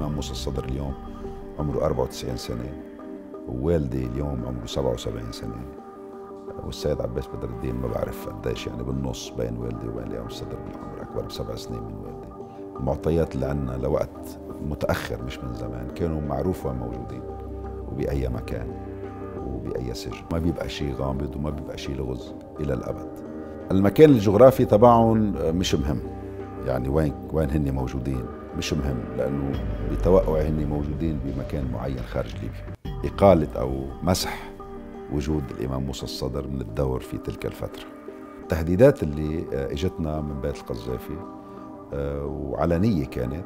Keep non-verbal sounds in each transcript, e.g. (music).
الإمام موسى الصدر اليوم عمره 94 سنة ووالدي اليوم عمره 77 سنة والسيد عباس بدر الدين ما بعرف قديش يعني بالنص بين والدي وبين الإمام الصدر بالعمر أكبر بسبع سنين من والدي المعطيات اللي عندنا لوقت متأخر مش من زمان كانوا معروف وين موجودين وبأي مكان وبأي سجن ما بيبقى شيء غامض وما بيبقى شيء لغز إلى الأبد المكان الجغرافي تبعهم مش مهم يعني وين وين هن موجودين مش مهم لأنه بتوقعي هن موجودين بمكان معين خارج ليبيا إقالة أو مسح وجود الإمام موسى الصدر من الدور في تلك الفترة التهديدات اللي آه، إجتنا من بيت القذافي آه، وعلنية كانت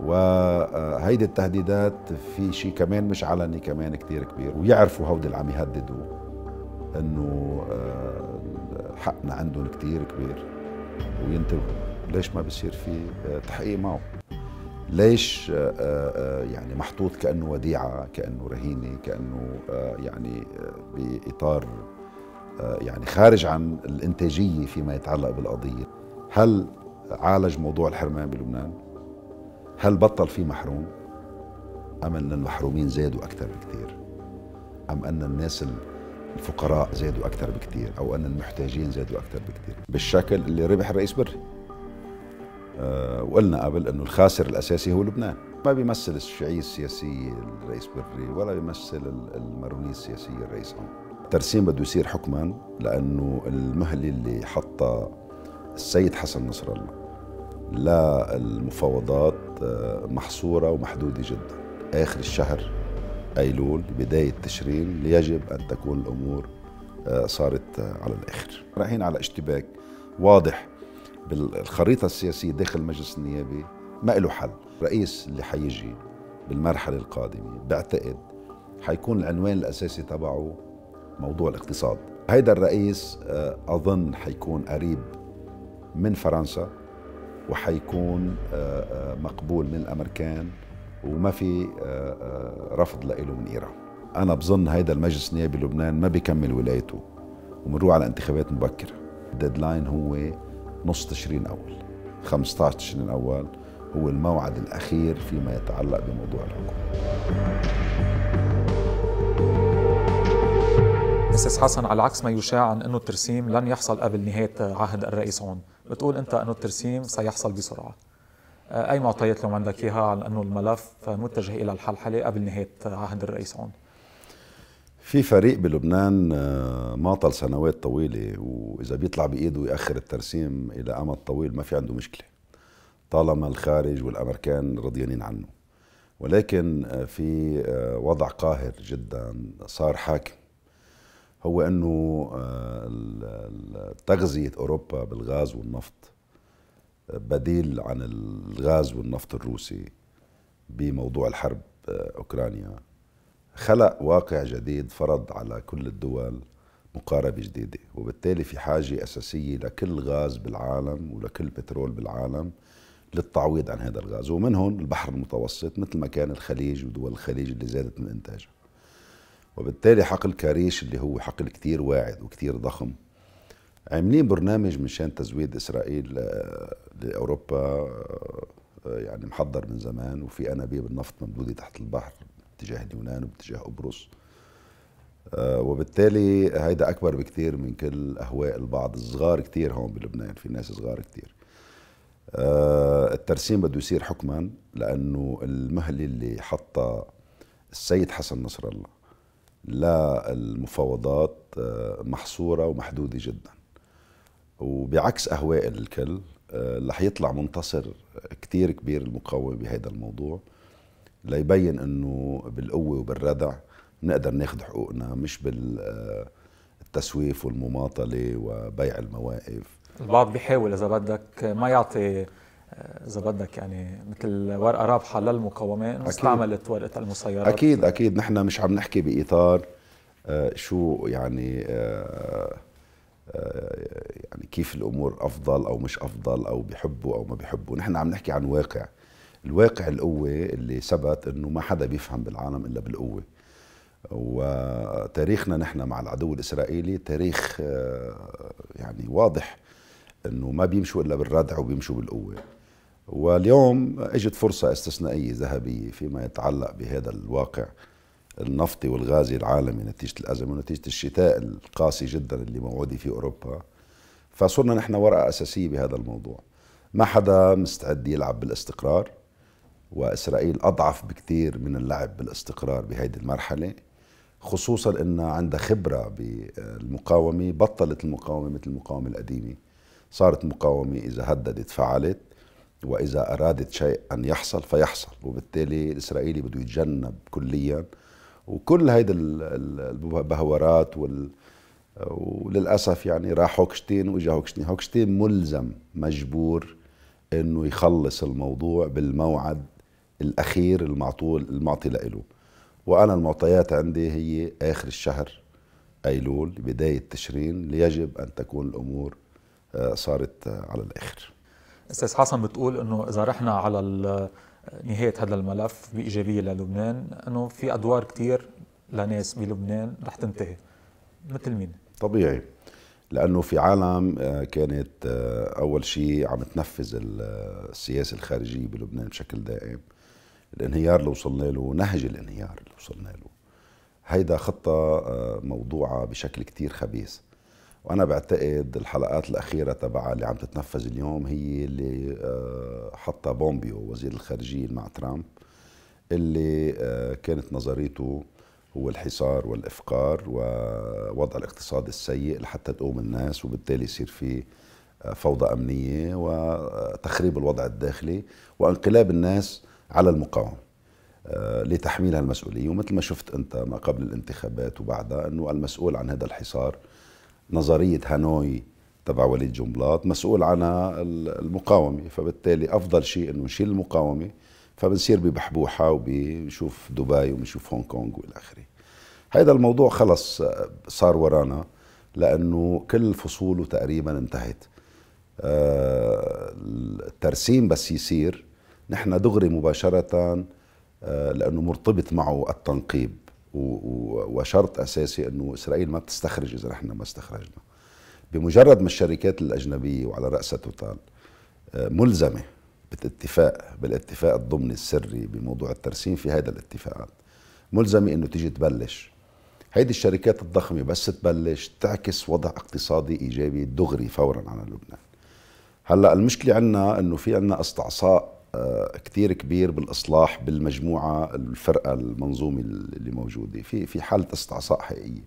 وهيدي آه، التهديدات في شيء كمان مش علني كمان كثير كبير ويعرفوا هودي اللي عم يهددوا انه حقنا عندهم كثير كبير وينتبهوا ليش ما بصير في تحقيق معه ليش آه، آه، يعني محطوط كانه وديعه كانه رهينه كانه آه، يعني باطار يعني خارج عن الانتاجيه فيما يتعلق بالقضيه هل عالج موضوع الحرمان بلبنان هل بطل في محروم ام ان المحرومين زادوا اكثر بكثير ام ان الناس الفقراء زادوا اكثر بكثير او ان المحتاجين زادوا اكثر بكثير بالشكل اللي ربح الرئيس بري آه، وقلنا قبل انه الخاسر الاساسي هو لبنان ما بيمثل الشيعية السياسية الرئيس بري ولا بيمثل المارونية السياسية الرئيس هون الترسيم بده يصير حكما لانه المهله اللي حطها السيد حسن نصر الله للمفاوضات آه، محصوره ومحدوده جدا اخر الشهر ايلول بدايه تشرين يجب ان تكون الامور آه، صارت على الاخر رايحين على اشتباك واضح بالخريطة السياسية داخل المجلس النيابي ما له حل الرئيس اللي حيجي بالمرحلة القادمة بعتقد حيكون العنوان الأساسي تبعه موضوع الاقتصاد هيدا الرئيس آه، أظن حيكون قريب من فرنسا وحيكون آه، آه، مقبول من الأمريكان وما في رفض لإله من إيران أنا بظن هيدا المجلس النيابي لبنان ما بيكمل ولايته وبنروح على انتخابات مبكرة الديدلاين هو نص تشرين أول 15 تشرين أول هو الموعد الأخير فيما يتعلق بموضوع الحكم أستاذ حسن على عكس ما يشاع عن أنه الترسيم لن يحصل قبل نهاية عهد الرئيس عون بتقول أنت أنه الترسيم سيحصل بسرعة أي معطيات لو عندك إياها عن أنه الملف متجه إلى الحلحلة قبل نهاية عهد الرئيس عون في فريق بلبنان آه، ماطل سنوات طويلة وإذا بيطلع بإيده يأخر الترسيم إلى أمد طويل ما في عنده مشكلة طالما الخارج والأمريكان رضيانين عنه ولكن آه، في آه، وضع قاهر جدا صار حاكم هو أنه تغذية أوروبا بالغاز والنفط بديل عن الغاز والنفط الروسي بموضوع الحرب أوكرانيا خلق واقع جديد فرض على كل الدول مقاربة جديدة وبالتالي في حاجة أساسية لكل غاز بالعالم ولكل بترول بالعالم للتعويض عن هذا الغاز ومنهم البحر المتوسط مثل ما كان الخليج ودول الخليج اللي زادت من إنتاجها وبالتالي حقل كاريش اللي هو حقل كتير واعد وكتير ضخم عاملين برنامج مشان تزويد إسرائيل آه، لأوروبا آه، يعني محضر من زمان وفي أنابيب النفط ممدودة تحت البحر باتجاه اليونان وباتجاه قبرص آه، وبالتالي هيدا اكبر بكثير من كل اهواء البعض الصغار كثير هون بلبنان في ناس صغار كثير آه، الترسيم بده يصير حكما لانه المهله اللي حطها السيد حسن نصر الله للمفاوضات آه، محصوره ومحدوده جدا وبعكس اهواء الكل رح يطلع منتصر كتير كبير المقاومه بهذا الموضوع ليبين انه بالقوه وبالردع نقدر ناخذ حقوقنا مش بالتسويف آه، والمماطله وبيع المواقف البعض بيحاول اذا بدك ما يعطي آه، اذا بدك يعني مثل ورقه رابحه للمقاومه انه استعملت ورقه المسيرات اكيد اكيد نحن مش عم نحكي باطار آه، شو يعني يعني كيف الامور افضل او مش افضل او بيحبوا او ما بيحبوا نحن عم نحكي عن واقع الواقع القوة اللي ثبت انه ما حدا بيفهم بالعالم الا بالقوة وتاريخنا نحن مع العدو الاسرائيلي تاريخ آه، يعني واضح انه ما بيمشوا الا بالردع وبيمشوا بالقوه واليوم اجت فرصه استثنائيه ذهبيه فيما يتعلق بهذا الواقع النفطي والغازي العالمي نتيجه الازمه ونتيجه الشتاء القاسي جدا اللي موعود في اوروبا فصرنا نحن ورقه اساسيه بهذا الموضوع ما حدا مستعد يلعب بالاستقرار وإسرائيل أضعف بكثير من اللعب بالاستقرار بهذه المرحلة خصوصا أن عندها خبرة بالمقاومة بطلت المقاومة مثل المقاومة القديمة صارت مقاومة إذا هددت فعلت وإذا أرادت شيء أن يحصل فيحصل وبالتالي الإسرائيلي بده يتجنب كليا وكل هيدا البهورات وال وللاسف يعني راح هوكشتين واجا هوكشتين، هوكشتين ملزم مجبور انه يخلص الموضوع بالموعد الاخير المعطول المعطي له وانا المعطيات عندي هي اخر الشهر ايلول بدايه تشرين ليجب ان تكون الامور آه، صارت آه، على الاخر استاذ حسن بتقول انه اذا رحنا على آه، نهايه هذا الملف بايجابيه للبنان انه في ادوار كثير لناس بلبنان رح تنتهي مثل مين طبيعي لانه في عالم كانت اول شيء عم تنفذ السياسه الخارجيه بلبنان بشكل دائم الانهيار اللي وصلنا له نهج الانهيار اللي وصلنا له هيدا خطة آه، موضوعة بشكل كتير خبيث وأنا بعتقد الحلقات الأخيرة تبع اللي عم تتنفذ اليوم هي اللي آه، حطها بومبيو وزير الخارجية مع ترامب اللي آه، كانت نظريته هو الحصار والإفقار ووضع الاقتصاد السيء لحتى تقوم الناس وبالتالي يصير في فوضى أمنية وتخريب الوضع الداخلي وانقلاب الناس على المقاومه آه، لتحميلها المسؤوليه ومثل ما شفت انت ما قبل الانتخابات وبعدها انه المسؤول عن هذا الحصار نظريه هانوي تبع وليد جنبلاط مسؤول عنها المقاومه فبالتالي افضل شيء انه نشيل المقاومه فبنصير ببحبوحه وبنشوف دبي وبنشوف هونغ كونغ والى اخره هذا الموضوع خلص آه، صار ورانا لانه كل فصوله تقريبا انتهت آه، الترسيم بس يصير نحن دغري مباشرة آه، لأنه مرتبط معه التنقيب وشرط أساسي أنه إسرائيل ما بتستخرج إذا نحن ما استخرجنا بمجرد ما الشركات الأجنبية وعلى رأسها توتال آه، ملزمة بالاتفاق بالاتفاق الضمني السري بموضوع الترسيم في هذا الاتفاقات ملزمة أنه تيجي تبلش هيدي الشركات الضخمة بس تبلش تعكس وضع اقتصادي إيجابي دغري فورا على لبنان هلا المشكلة عندنا أنه في عندنا استعصاء كثير كبير بالاصلاح بالمجموعه الفرقه المنظومه اللي موجوده في في حاله استعصاء حقيقيه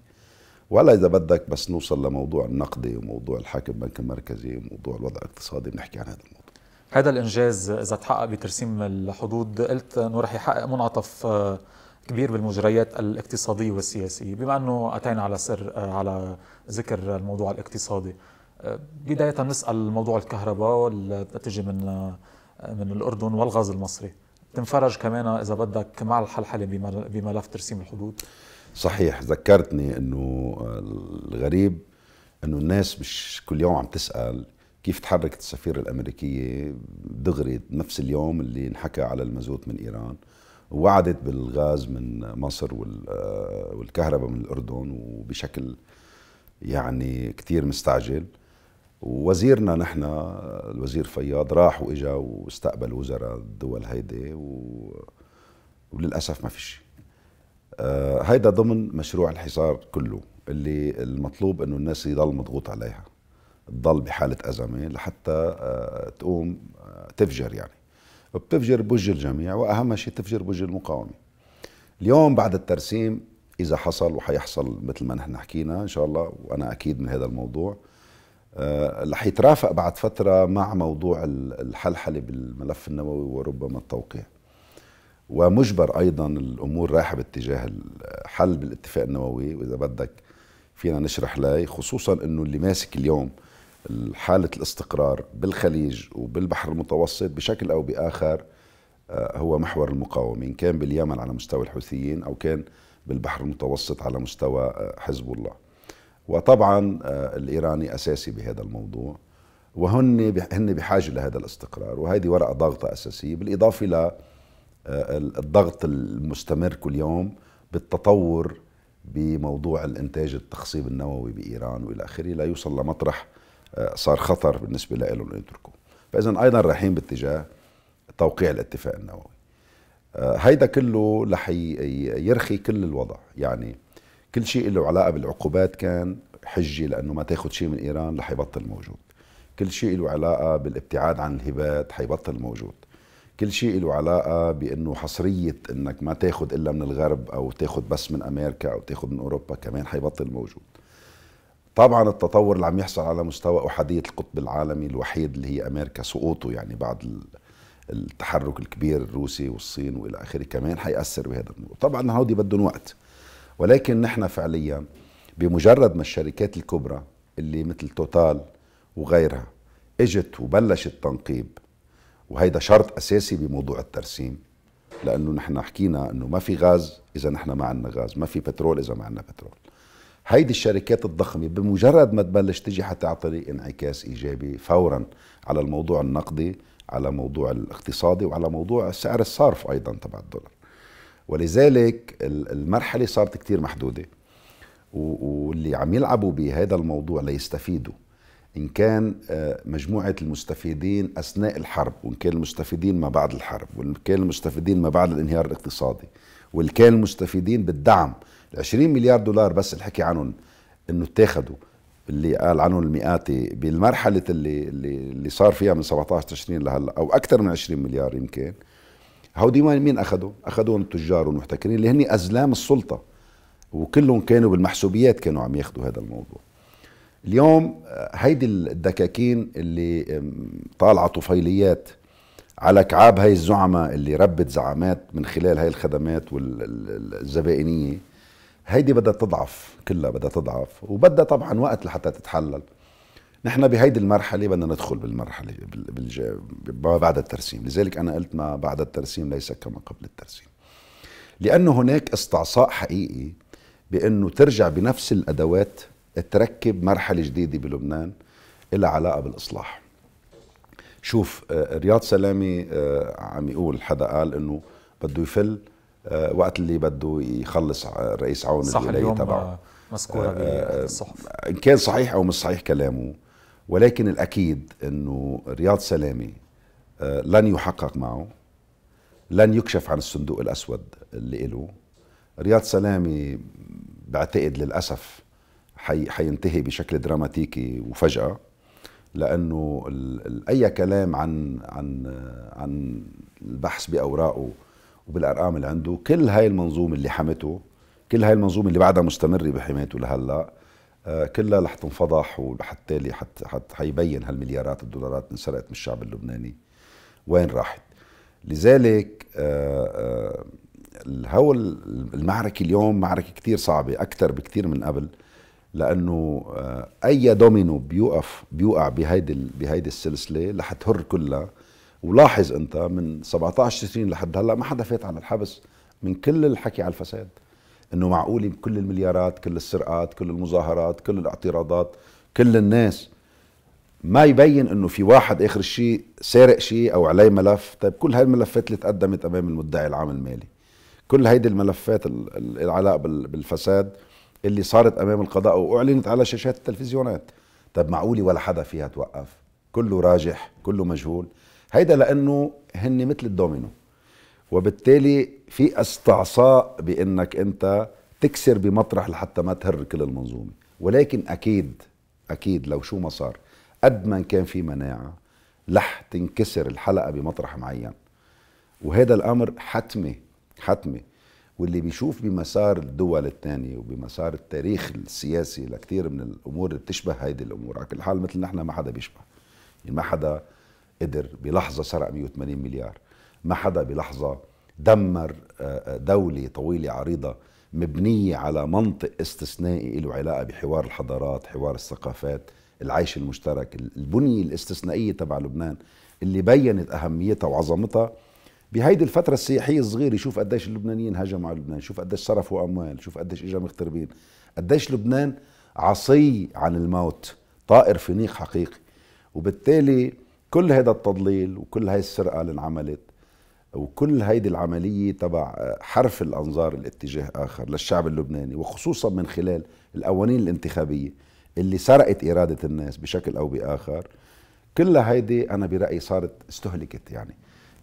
ولا اذا بدك بس نوصل لموضوع النقدي وموضوع الحاكم بنك المركزي وموضوع الوضع الاقتصادي بنحكي عن هذا الموضوع هذا الانجاز اذا تحقق بترسيم الحدود قلت انه رح يحقق منعطف آه، كبير بالمجريات الاقتصاديه والسياسيه بما انه اتينا على سر آه، على ذكر الموضوع الاقتصادي آه، بدايه نسال موضوع الكهرباء اللي بتجي من من الاردن والغاز المصري تنفرج كمان اذا بدك مع الحلحله بملف ترسيم الحدود صحيح ذكرتني انه الغريب انه الناس مش كل يوم عم تسال كيف تحركت السفيره الامريكيه دغري نفس اليوم اللي انحكى على المازوت من ايران ووعدت بالغاز من مصر والكهرباء من الاردن وبشكل يعني كثير مستعجل ووزيرنا نحن الوزير فياض راح واجا واستقبل وزراء الدول هيدي و... وللاسف ما في شيء آه هيدا ضمن مشروع الحصار كله اللي المطلوب انه الناس يضل مضغوط عليها تضل بحاله ازمه لحتى آه تقوم آه تفجر يعني بتفجر بوج الجميع واهم شيء تفجر بوج المقاومه اليوم بعد الترسيم اذا حصل وحيحصل مثل ما نحن حكينا ان شاء الله وانا اكيد من هذا الموضوع آه، رح يترافق بعد فترة مع موضوع الحلحلة بالملف النووي وربما التوقيع ومجبر أيضا الأمور رايحة باتجاه الحل بالاتفاق النووي وإذا بدك فينا نشرح لي خصوصا أنه اللي ماسك اليوم حالة الاستقرار بالخليج وبالبحر المتوسط بشكل أو بآخر آه، هو محور المقاومة إن كان باليمن على مستوى الحوثيين أو كان بالبحر المتوسط على مستوى آه، حزب الله وطبعا آه، الايراني اساسي بهذا الموضوع وهن هن بحاجه لهذا الاستقرار وهذه ورقه ضغط اساسيه بالاضافه آه، الى الضغط المستمر كل يوم بالتطور بموضوع الانتاج التخصيب النووي بايران والى اخره لا يوصل لمطرح آه، صار خطر بالنسبه لهم ان يتركوا فاذا ايضا رايحين باتجاه توقيع الاتفاق النووي هيدا كله رح يرخي كل الوضع يعني كل شيء له علاقه بالعقوبات كان حجه لانه ما تاخذ شيء من ايران رح يبطل موجود كل شيء له علاقه بالابتعاد عن الهبات حيبطل موجود كل شيء له علاقة بأنه حصرية أنك ما تاخد إلا من الغرب أو تاخد بس من أمريكا أو تاخد من أوروبا كمان حيبطل موجود طبعا التطور اللي عم يحصل على مستوى أحادية القطب العالمي الوحيد اللي هي أمريكا سقوطه يعني بعد التحرك الكبير الروسي والصين وإلى آخره كمان حيأثر بهذا الموضوع طبعا هودي بدهم وقت ولكن نحن فعليا بمجرد ما الشركات الكبرى اللي مثل توتال وغيرها اجت وبلشت تنقيب وهيدا شرط اساسي بموضوع الترسيم لانه نحن حكينا انه ما في غاز اذا نحن ما عندنا غاز ما في بترول اذا ما عندنا بترول هيدي الشركات الضخمة بمجرد ما تبلش تجي حتعطي انعكاس إيجابي فورا على الموضوع النقدي على موضوع الاقتصادي وعلى موضوع سعر الصرف أيضا تبع الدولار ولذلك المرحلة صارت كتير محدودة واللي عم يلعبوا بهذا الموضوع ليستفيدوا إن كان آه، مجموعة المستفيدين أثناء الحرب وإن كان المستفيدين ما بعد الحرب وإن كان المستفيدين ما بعد الانهيار الاقتصادي وإن كان المستفيدين بالدعم ال 20 مليار دولار بس الحكي عنهم إنه اتاخذوا اللي قال عنهم المئاتي بالمرحلة اللي, اللي صار فيها من 17 تشرين لهلا أو أكثر من 20 مليار يمكن هودي مين اخذوا؟ اخذوهم التجار والمحتكرين اللي هن ازلام السلطه وكلهم كانوا بالمحسوبيات كانوا عم ياخذوا هذا الموضوع اليوم آه، هيدي الدكاكين اللي طالعه طفيليات على كعاب هاي الزعماء اللي ربت زعامات من خلال هاي الخدمات والزبائنيه هيدي بدها تضعف كلها بدها تضعف وبدها طبعا وقت لحتى تتحلل نحن بهيدي المرحلة بدنا ندخل بالمرحلة ما بعد الترسيم لذلك أنا قلت ما بعد الترسيم ليس كما قبل الترسيم لأنه هناك استعصاء حقيقي بأنه ترجع بنفس الأدوات تركب مرحلة جديدة بلبنان إلها علاقة بالإصلاح شوف آه، رياض سلامي آه، عم يقول حدا قال انه بده يفل آه، وقت اللي بده يخلص الرئيس عون الولايه تبعه مذكوره بالصحف ان كان صحيح او مش صحيح كلامه ولكن الأكيد أنه رياض سلامي آه، لن يحقق معه لن يكشف عن الصندوق الأسود اللي إله رياض سلامي بعتقد للأسف حي حينتهي بشكل دراماتيكي وفجأة لأنه أي كلام عن عن عن البحث بأوراقه وبالأرقام اللي عنده كل هاي المنظومة اللي حمته كل هاي المنظومة اللي بعدها مستمرة بحمايته لهلأ آه، كلها رح تنفضح وحتى حت حت حيبين هالمليارات الدولارات انسرقت من الشعب اللبناني وين راحت لذلك آه، آه، هول المعركة اليوم معركة كثير صعبة أكثر بكثير من قبل لأنه أي دومينو بيوقف بيوقع بهيدي بهيدي السلسلة رح تهر كلها ولاحظ أنت من 17 سنين لحد هلا ما حدا فات عن الحبس من كل الحكي على الفساد انه معقول كل المليارات كل السرقات كل المظاهرات كل الاعتراضات كل الناس ما يبين انه في واحد اخر شيء سارق شيء او عليه ملف طيب كل هاي الملفات اللي تقدمت امام المدعي العام المالي كل هيدي الملفات العلاقه بالفساد اللي صارت امام القضاء واعلنت على شاشات التلفزيونات طيب معقولي ولا حدا فيها توقف كله راجح كله مجهول هيدا لانه هن مثل الدومينو وبالتالي في استعصاء بانك انت تكسر بمطرح لحتى ما تهر كل المنظومه ولكن اكيد اكيد لو شو ما صار قد ما كان في مناعه رح تنكسر الحلقه بمطرح معين وهذا الامر حتمي حتمي واللي بيشوف بمسار الدول الثانية وبمسار التاريخ السياسي لكثير من الأمور اللي بتشبه هيدي الأمور على كل حال مثل نحن ما حدا بيشبه يعني ما حدا قدر بلحظة سرق 180 مليار ما حدا بلحظة دمر آه، آه، دولة طويلة عريضة مبنية على منطق استثنائي له علاقة بحوار الحضارات حوار الثقافات العيش المشترك البنية الاستثنائية تبع لبنان اللي بينت أهميتها وعظمتها بهيدي الفترة السياحية الصغيرة شوف قديش اللبنانيين هجموا على لبنان شوف قديش صرفوا أموال شوف قديش إجا مغتربين قديش لبنان عصي عن الموت طائر فينيق حقيقي وبالتالي كل هذا التضليل وكل هاي السرقة اللي انعملت وكل هيدي العملية تبع آه، حرف الأنظار الاتجاه آخر للشعب اللبناني وخصوصا من خلال القوانين الانتخابية اللي سرقت إرادة الناس بشكل أو بآخر كل هيدي أنا برأيي صارت استهلكت يعني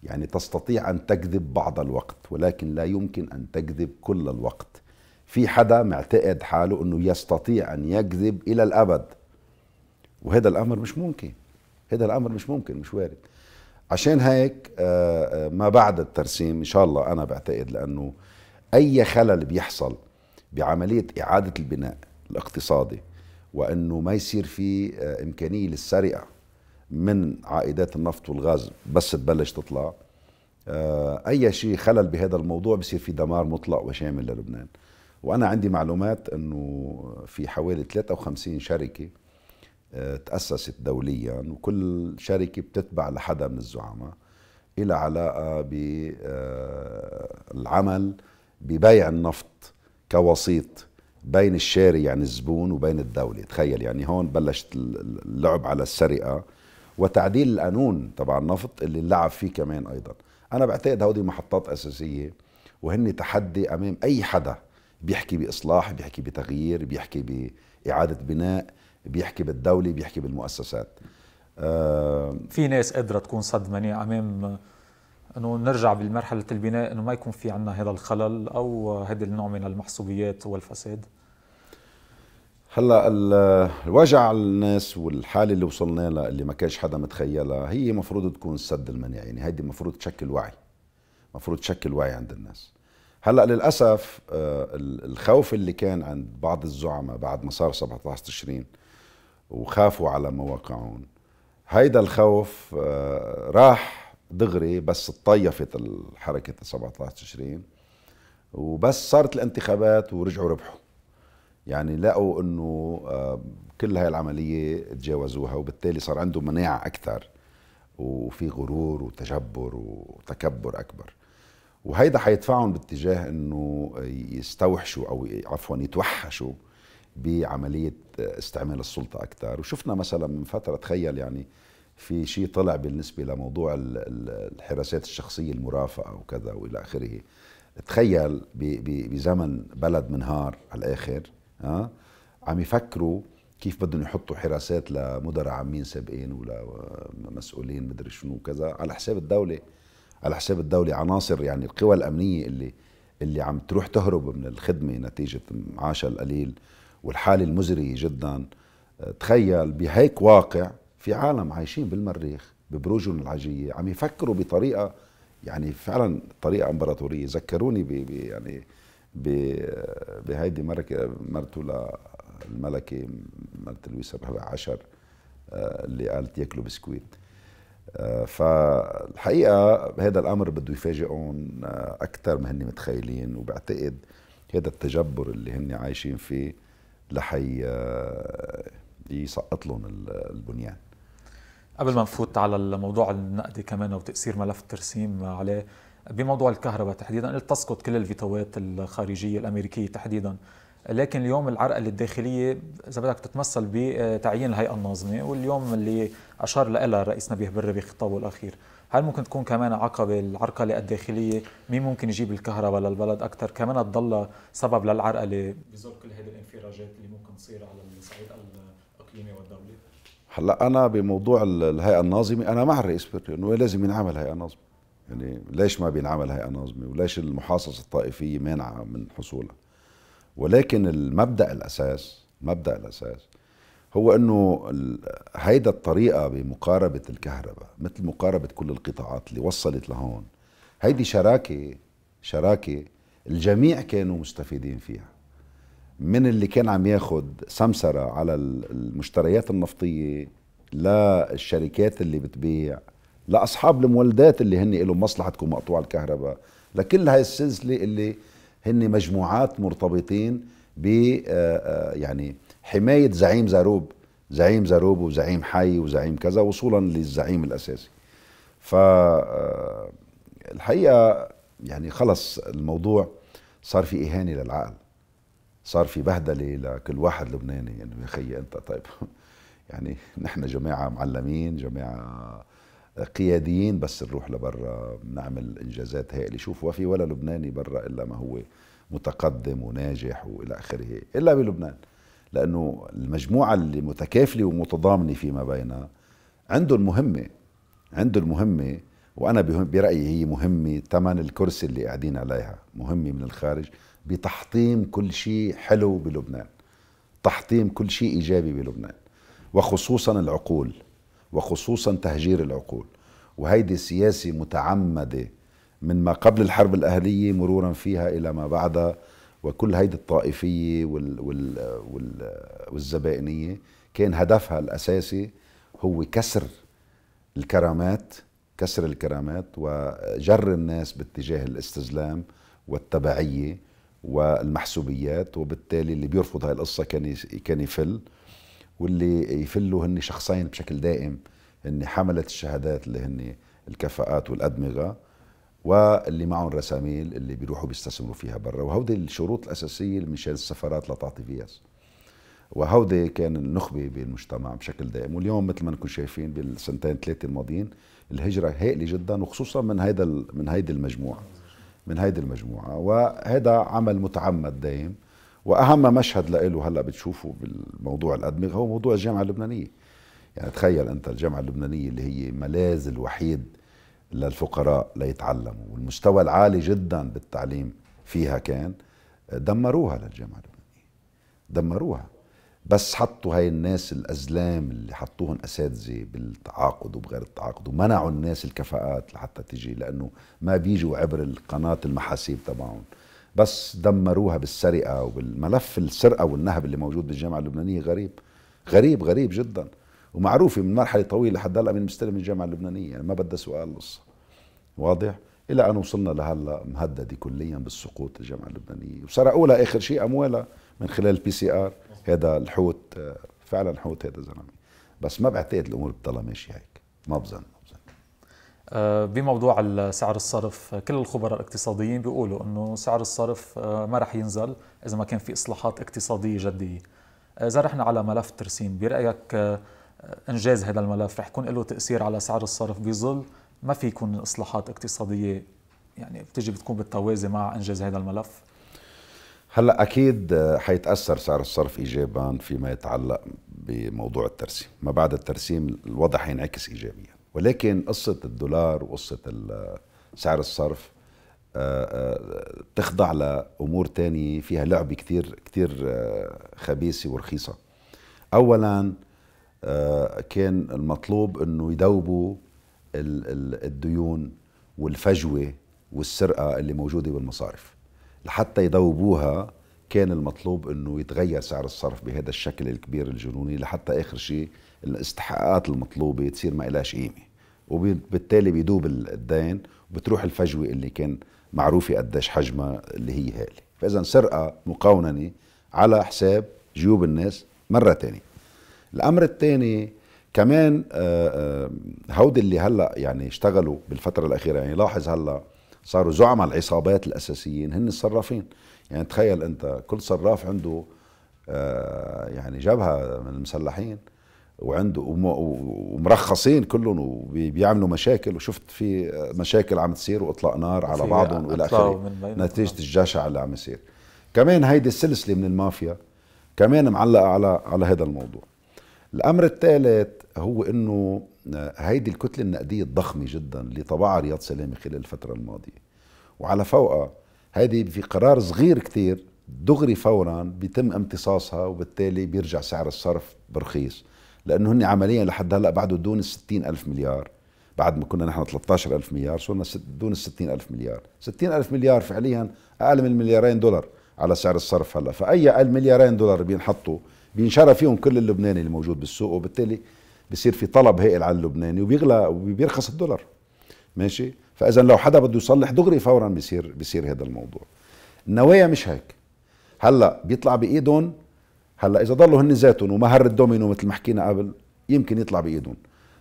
يعني تستطيع أن تكذب بعض الوقت ولكن لا يمكن أن تكذب كل الوقت في حدا معتقد حاله أنه يستطيع أن يكذب إلى الأبد وهذا الأمر مش ممكن هذا الأمر مش ممكن مش وارد عشان هيك آه، آه، ما بعد الترسيم ان شاء الله انا بعتقد لانه اي خلل بيحصل بعمليه اعاده البناء الاقتصادي وانه ما يصير في آه، امكانيه للسرقه من عائدات النفط والغاز بس تبلش تطلع اي شيء خلل بهذا الموضوع بصير في دمار مطلق وشامل للبنان وانا عندي معلومات انه في حوالي 53 شركه آه، تأسست دوليا وكل شركة بتتبع لحدا من الزعماء إلى علاقة بالعمل آه، ببيع النفط كوسيط بين الشاري يعني الزبون وبين الدولة تخيل يعني هون بلشت اللعب على السرقة وتعديل القانون تبع النفط اللي اللعب فيه كمان أيضا أنا بعتقد هودي محطات أساسية وهن تحدي أمام أي حدا بيحكي بإصلاح بيحكي بتغيير بيحكي بإعادة بناء بيحكي بالدولة بيحكي بالمؤسسات آه في ناس قادرة تكون صدمانية أمام انه نرجع بالمرحله البناء انه ما يكون في عندنا هذا الخلل او هذا النوع من المحسوبيات والفساد هلا الوجع الناس والحاله اللي وصلنا لها اللي ما كانش حدا متخيلها هي مفروض تكون السد المناعي يعني هيدي مفروض تشكل وعي مفروض تشكل وعي عند الناس هلا للاسف آه، الخوف اللي كان عند بعض الزعماء بعد ما صار 17 تشرين وخافوا على مواقعهم هيدا الخوف آه، راح دغري بس تطيفت الحركة 17 تشرين وبس صارت الانتخابات ورجعوا ربحوا يعني لقوا انه آه، كل هاي العملية تجاوزوها وبالتالي صار عندهم مناعة أكثر وفي غرور وتجبر وتكبر أكبر وهيدا حيدفعهم باتجاه انه يستوحشوا او عفوا يتوحشوا بعملية استعمال السلطة أكثر وشفنا مثلا من فترة تخيل يعني في شيء طلع بالنسبة لموضوع الحراسات الشخصية المرافقة وكذا وإلى آخره تخيل بزمن بلد منهار على الآخر ها آه، عم يفكروا كيف بدهم يحطوا حراسات لمدراء عامين سابقين ولا مسؤولين مدري شنو وكذا على حساب الدولة على حساب الدولة عناصر يعني القوى الأمنية اللي اللي عم تروح تهرب من الخدمة نتيجة معاشها القليل والحالة المزرية جدا آه، تخيل بهيك واقع في عالم عايشين بالمريخ ببروجهم العجية عم يفكروا بطريقة يعني فعلا طريقة امبراطورية ذكروني ب يعني بهيدي مرته للملكة مرت لويس الرابع عشر آه، اللي قالت ياكلوا بسكويت آه، فالحقيقة هذا الأمر بده يفاجئهم أكثر ما هن متخيلين وبعتقد هذا التجبر اللي هن عايشين فيه لحي آه، يسقط لهم البنيان قبل ما نفوت على الموضوع النقدي كمان وتأثير ملف الترسيم عليه بموضوع الكهرباء تحديدا تسقط كل الفيتوات الخارجية الأمريكية تحديدا لكن اليوم العرقلة الداخلية إذا بدك تتمثل بتعيين الهيئة الناظمة واليوم اللي أشار لها الرئيس نبيه بري بخطابه الأخير هل ممكن تكون كمان عقبة العرقلة الداخلية مين ممكن يجيب الكهرباء للبلد أكثر كمان تضل سبب للعرقلة بظل كل هذه الانفراجات اللي ممكن تصير على الصعيد الإقليمي والدولي هلا أنا بموضوع الهيئة الناظمة أنا مع الرئيس بيرتي إنه لازم ينعمل هيئة ناظمة يعني ليش ما بينعمل هيئة ناظمة وليش المحاصصة الطائفية مانعة من حصولها ولكن المبدأ الأساس مبدأ الأساس هو انه هيدا الطريقه بمقاربه الكهرباء مثل مقاربه كل القطاعات اللي وصلت لهون هيدي شراكه شراكه الجميع كانوا مستفيدين فيها من اللي كان عم ياخد سمسرة على المشتريات النفطية للشركات اللي بتبيع لأصحاب المولدات اللي هن لهم مصلحة تكون مقطوعة الكهرباء لكل هاي السلسلة اللي هن مجموعات مرتبطين ب آه، آه، يعني حمايه زعيم زاروب زعيم زاروب وزعيم حي وزعيم كذا وصولا للزعيم الاساسي ف آه، الحقيقه يعني خلص الموضوع صار في اهانه للعقل صار في بهدله لكل واحد لبناني انه يعني يا اخي انت طيب (laughs) يعني نحن جماعه معلمين جماعه قياديين بس نروح لبرا نعمل انجازات هائله شوف وفي ولا لبناني برا الا ما هو متقدم وناجح والى اخره الا بلبنان لأنه المجموعة اللي متكافلة ومتضامنة فيما بينها عنده مهمة عنده مهمة وأنا برأيي هي مهمة ثمن الكرسي اللي قاعدين عليها مهمة من الخارج بتحطيم كل شيء حلو بلبنان تحطيم كل شيء إيجابي بلبنان وخصوصا العقول وخصوصا تهجير العقول وهيدي سياسة متعمدة من ما قبل الحرب الأهلية مرورا فيها إلى ما بعدها وكل هيدي الطائفيه وال وال وال والزبائنيه كان هدفها الاساسي هو كسر الكرامات كسر الكرامات وجر الناس باتجاه الاستزلام والتبعيه والمحسوبيات وبالتالي اللي بيرفض هاي القصه كان كان يفل واللي يفلوا هن شخصين بشكل دائم هن حمله الشهادات اللي هن الكفاءات والادمغه واللي معهم رساميل اللي بيروحوا بيستثمروا فيها برا وهودي الشروط الاساسيه مشان السفارات لتعطي فيز وهودي كان النخبه بالمجتمع بشكل دائم واليوم مثل ما نكون شايفين بالسنتين ثلاثه الماضيين الهجره هائله جدا وخصوصا من هيدا من هيدي المجموعه من هيدي المجموعه وهذا عمل متعمد دائم واهم مشهد له هلا بتشوفه بالموضوع الادمغه هو موضوع الجامعه اللبنانيه يعني تخيل انت الجامعه اللبنانيه اللي هي ملاذ الوحيد للفقراء ليتعلموا والمستوى العالي جدا بالتعليم فيها كان دمروها للجامعة اللبنانية دمروها بس حطوا هاي الناس الأزلام اللي حطوهم أساتذة بالتعاقد وبغير التعاقد ومنعوا الناس الكفاءات لحتى تجي لأنه ما بيجوا عبر القناة المحاسيب تبعهم بس دمروها بالسرقة وبالملف السرقة والنهب اللي موجود بالجامعة اللبنانية غريب غريب غريب جداً ومعروفه من مرحله طويله لحد هلا مين مستلم الجامعه اللبنانيه يعني ما بدها سؤال لص واضح الى ان وصلنا لهلا مهدده كليا بالسقوط الجامعه اللبنانيه وسرقوا لها اخر شيء اموالها من خلال البي سي ار هذا الحوت فعلا حوت هذا زلمه بس ما بعتقد الامور بتضلها ماشيه هيك ما بظن آه، بموضوع سعر الصرف كل الخبراء الاقتصاديين بيقولوا انه سعر الصرف آه، ما رح ينزل اذا ما كان في اصلاحات اقتصاديه جديه آه، اذا رحنا على ملف الترسيم برايك انجاز هذا الملف رح يكون له تاثير على سعر الصرف بظل ما في يكون اصلاحات اقتصاديه يعني بتجي بتكون بالتوازي مع انجاز هذا الملف هلا اكيد حيتاثر سعر الصرف ايجابا فيما يتعلق بموضوع الترسيم ما بعد الترسيم الوضع حينعكس ايجابيا ولكن قصه الدولار وقصه سعر الصرف بتخضع آه، آه، لامور تانية فيها لعبه كثير كثير آه، خبيثه ورخيصه اولا آه، كان المطلوب انه يذوبوا الديون والفجوه والسرقه اللي موجوده بالمصارف لحتى يذوبوها كان المطلوب انه يتغير سعر الصرف بهذا الشكل الكبير الجنوني لحتى اخر شيء الاستحقاقات المطلوبه تصير ما إلهاش قيمه وبالتالي بيدوب الدين وبتروح الفجوه اللي كان معروفه قديش حجمها اللي هي هائله فاذا سرقه مقاوننه على حساب جيوب الناس مره ثانيه الامر الثاني كمان آه، آه، هودي اللي هلا يعني اشتغلوا بالفتره الاخيره يعني لاحظ هلا صاروا زعماء العصابات الاساسيين هن الصرافين يعني تخيل انت كل صراف عنده آه، يعني جبهه من المسلحين وعنده ومرخصين كلهم وبيعملوا مشاكل وشفت في مشاكل عم تصير واطلاق نار على بعضهم والى اخره نتيجه الجشع اللي عم يصير كمان هيدي السلسله من المافيا كمان معلقه على على هذا الموضوع الامر الثالث هو انه آه، هيدي الكتله النقديه الضخمه جدا اللي طبعها رياض سلامي خلال الفتره الماضيه وعلى فوقها هيدي في قرار صغير كتير دغري فورا بيتم امتصاصها وبالتالي بيرجع سعر الصرف برخيص لانه هن عمليا لحد هلا بعده دون ال ألف مليار بعد ما كنا نحن 13 ألف مليار صرنا دون ال ألف مليار 60 ألف مليار فعليا أقل من مليارين دولار على سعر الصرف هلا فأي المليارين دولار بينحطوا بينشرى فيهم كل اللبناني اللي موجود بالسوق وبالتالي بصير في طلب هائل على اللبناني وبيغلى وبيرخص الدولار ماشي فاذا لو حدا بده يصلح دغري فورا بصير بصير هذا الموضوع النوايا مش هيك هلا بيطلع بايدهم هلا اذا ضلوا هن ذاتهم ومهر الدومينو مثل ما حكينا قبل يمكن يطلع بايدهم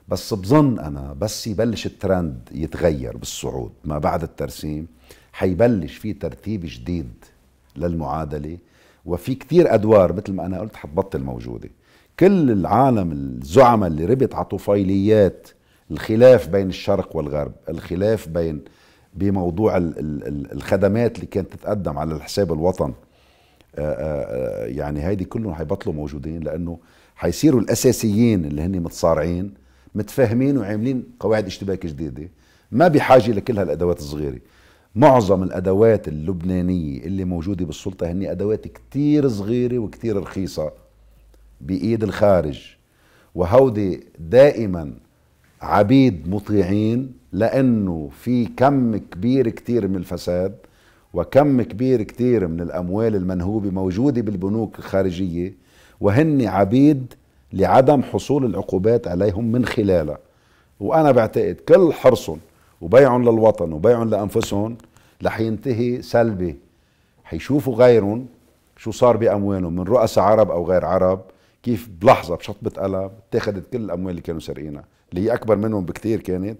بس بظن انا بس يبلش الترند يتغير بالصعود ما بعد الترسيم حيبلش في ترتيب جديد للمعادله وفي كتير ادوار مثل ما انا قلت حتبطل موجوده كل العالم الزعماء اللي ربط على طفيليات الخلاف بين الشرق والغرب الخلاف بين بموضوع الخدمات اللي كانت تتقدم على الحساب الوطن آه، آه، آه، يعني هيدي كلهم حيبطلوا موجودين لانه حيصيروا الاساسيين اللي هن متصارعين متفاهمين وعاملين قواعد اشتباك جديده ما بحاجه لكل هالادوات الصغيره معظم الادوات اللبنانيه اللي موجوده بالسلطه هن ادوات كتير صغيره وكتير رخيصه بايد الخارج وهودي دائما عبيد مطيعين لانه في كم كبير كتير من الفساد وكم كبير كتير من الاموال المنهوبه موجوده بالبنوك الخارجيه وهن عبيد لعدم حصول العقوبات عليهم من خلالها وانا بعتقد كل حرصهم وبيعهم للوطن وبيعهم لانفسهم رح ينتهي سلبي حيشوفوا غيرهم شو صار باموالهم من رؤساء عرب او غير عرب كيف بلحظه بشطبه قلم اتخذت كل الاموال اللي كانوا سارقينها اللي هي اكبر منهم بكثير كانت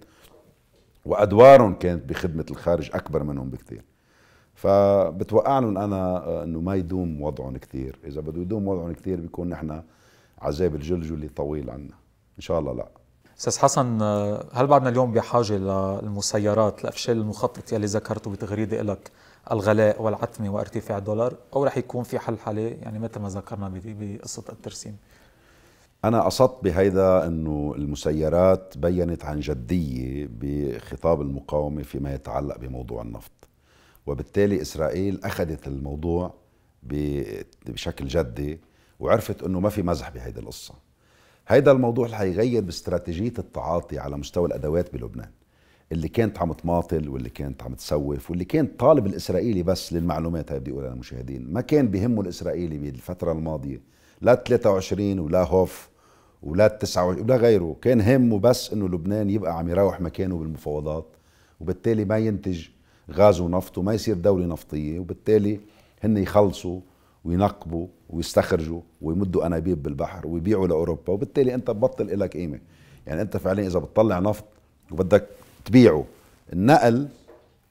وادوارهم كانت بخدمه الخارج اكبر منهم بكثير فبتوقع لهم انا آه، انه ما يدوم وضعهم كثير اذا بده يدوم وضعهم كثير بيكون نحن عذاب الجلجل اللي طويل عنا ان شاء الله لا استاذ حسن هل بعدنا اليوم بحاجه للمسيرات لافشال المخطط يلي ذكرته بتغريده لك الغلاء والعتمه وارتفاع الدولار او رح يكون في حل حالي يعني مثل ما ذكرنا بقصه الترسيم انا قصدت بهيدا انه المسيرات بينت عن جديه بخطاب المقاومه فيما يتعلق بموضوع النفط وبالتالي اسرائيل اخذت الموضوع بشكل جدي وعرفت انه ما في مزح بهيدي القصه هيدا الموضوع اللي هيغير باستراتيجيه التعاطي على مستوى الادوات بلبنان اللي كانت عم تماطل واللي كانت عم تسوف واللي كان طالب الاسرائيلي بس للمعلومات هاي بدي اقولها للمشاهدين ما كان بهمه الاسرائيلي بالفتره الماضيه لا 23 ولا هوف ولا 29 ولا غيره كان همه بس انه لبنان يبقى عم يروح مكانه بالمفاوضات وبالتالي ما ينتج غاز ونفط وما يصير دولة نفطية وبالتالي هن يخلصوا وينقبوا ويستخرجوا ويمدوا انابيب بالبحر ويبيعوا لاوروبا وبالتالي انت ببطل لك قيمه يعني انت فعليا اذا بتطلع نفط وبدك تبيعه النقل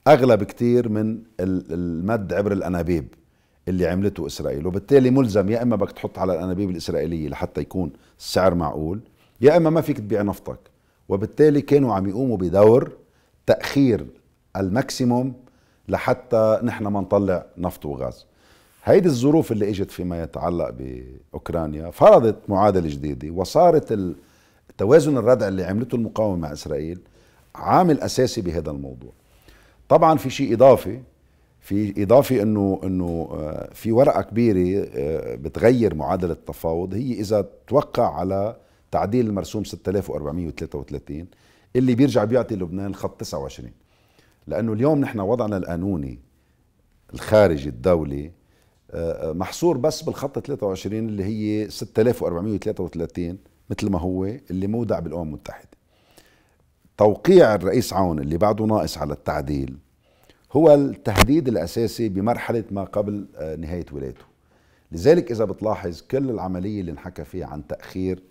اغلى بكتير من المد عبر الانابيب اللي عملته اسرائيل وبالتالي ملزم يا اما بدك تحط على الانابيب الاسرائيليه لحتى يكون السعر معقول يا اما ما فيك تبيع نفطك وبالتالي كانوا عم يقوموا بدور تاخير الماكسيموم لحتى نحن ما نطلع نفط وغاز هيدي الظروف اللي اجت فيما يتعلق باوكرانيا فرضت معادله جديده وصارت التوازن الردع اللي عملته المقاومه مع اسرائيل عامل اساسي بهذا الموضوع طبعا في شيء اضافي في اضافي انه انه آه، في ورقه كبيره آه، بتغير معادله التفاوض هي اذا توقع على تعديل المرسوم 6433 اللي بيرجع بيعطي لبنان خط 29 لانه اليوم نحن وضعنا القانوني الخارجي الدولي محصور بس بالخط 23 اللي هي 6433 مثل ما هو اللي مودع بالامم المتحده توقيع الرئيس عون اللي بعده ناقص على التعديل هو التهديد الاساسي بمرحله ما قبل آه، نهايه ولايته لذلك اذا بتلاحظ كل العمليه اللي انحكى فيها عن تاخير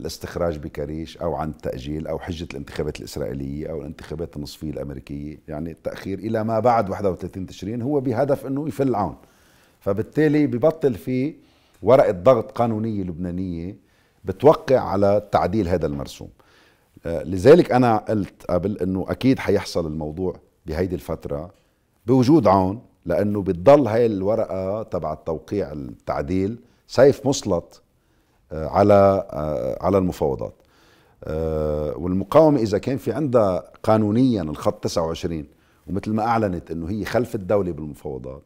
الاستخراج بكريش او عن التاجيل او حجه الانتخابات الاسرائيليه او الانتخابات النصفيه الامريكيه يعني التاخير الى ما بعد 31 تشرين هو بهدف انه يفل عون فبالتالي ببطل في ورقة ضغط قانونية لبنانية بتوقع على تعديل هذا المرسوم آه، لذلك أنا قلت قبل أنه أكيد حيحصل الموضوع بهيدي الفترة بوجود عون لأنه بتضل هاي الورقة تبع التوقيع التعديل سيف مسلط آه، على آه، على المفاوضات والمقاومة إذا كان في عندها قانونيا الخط 29 ومثل ما أعلنت أنه هي خلف الدولة بالمفاوضات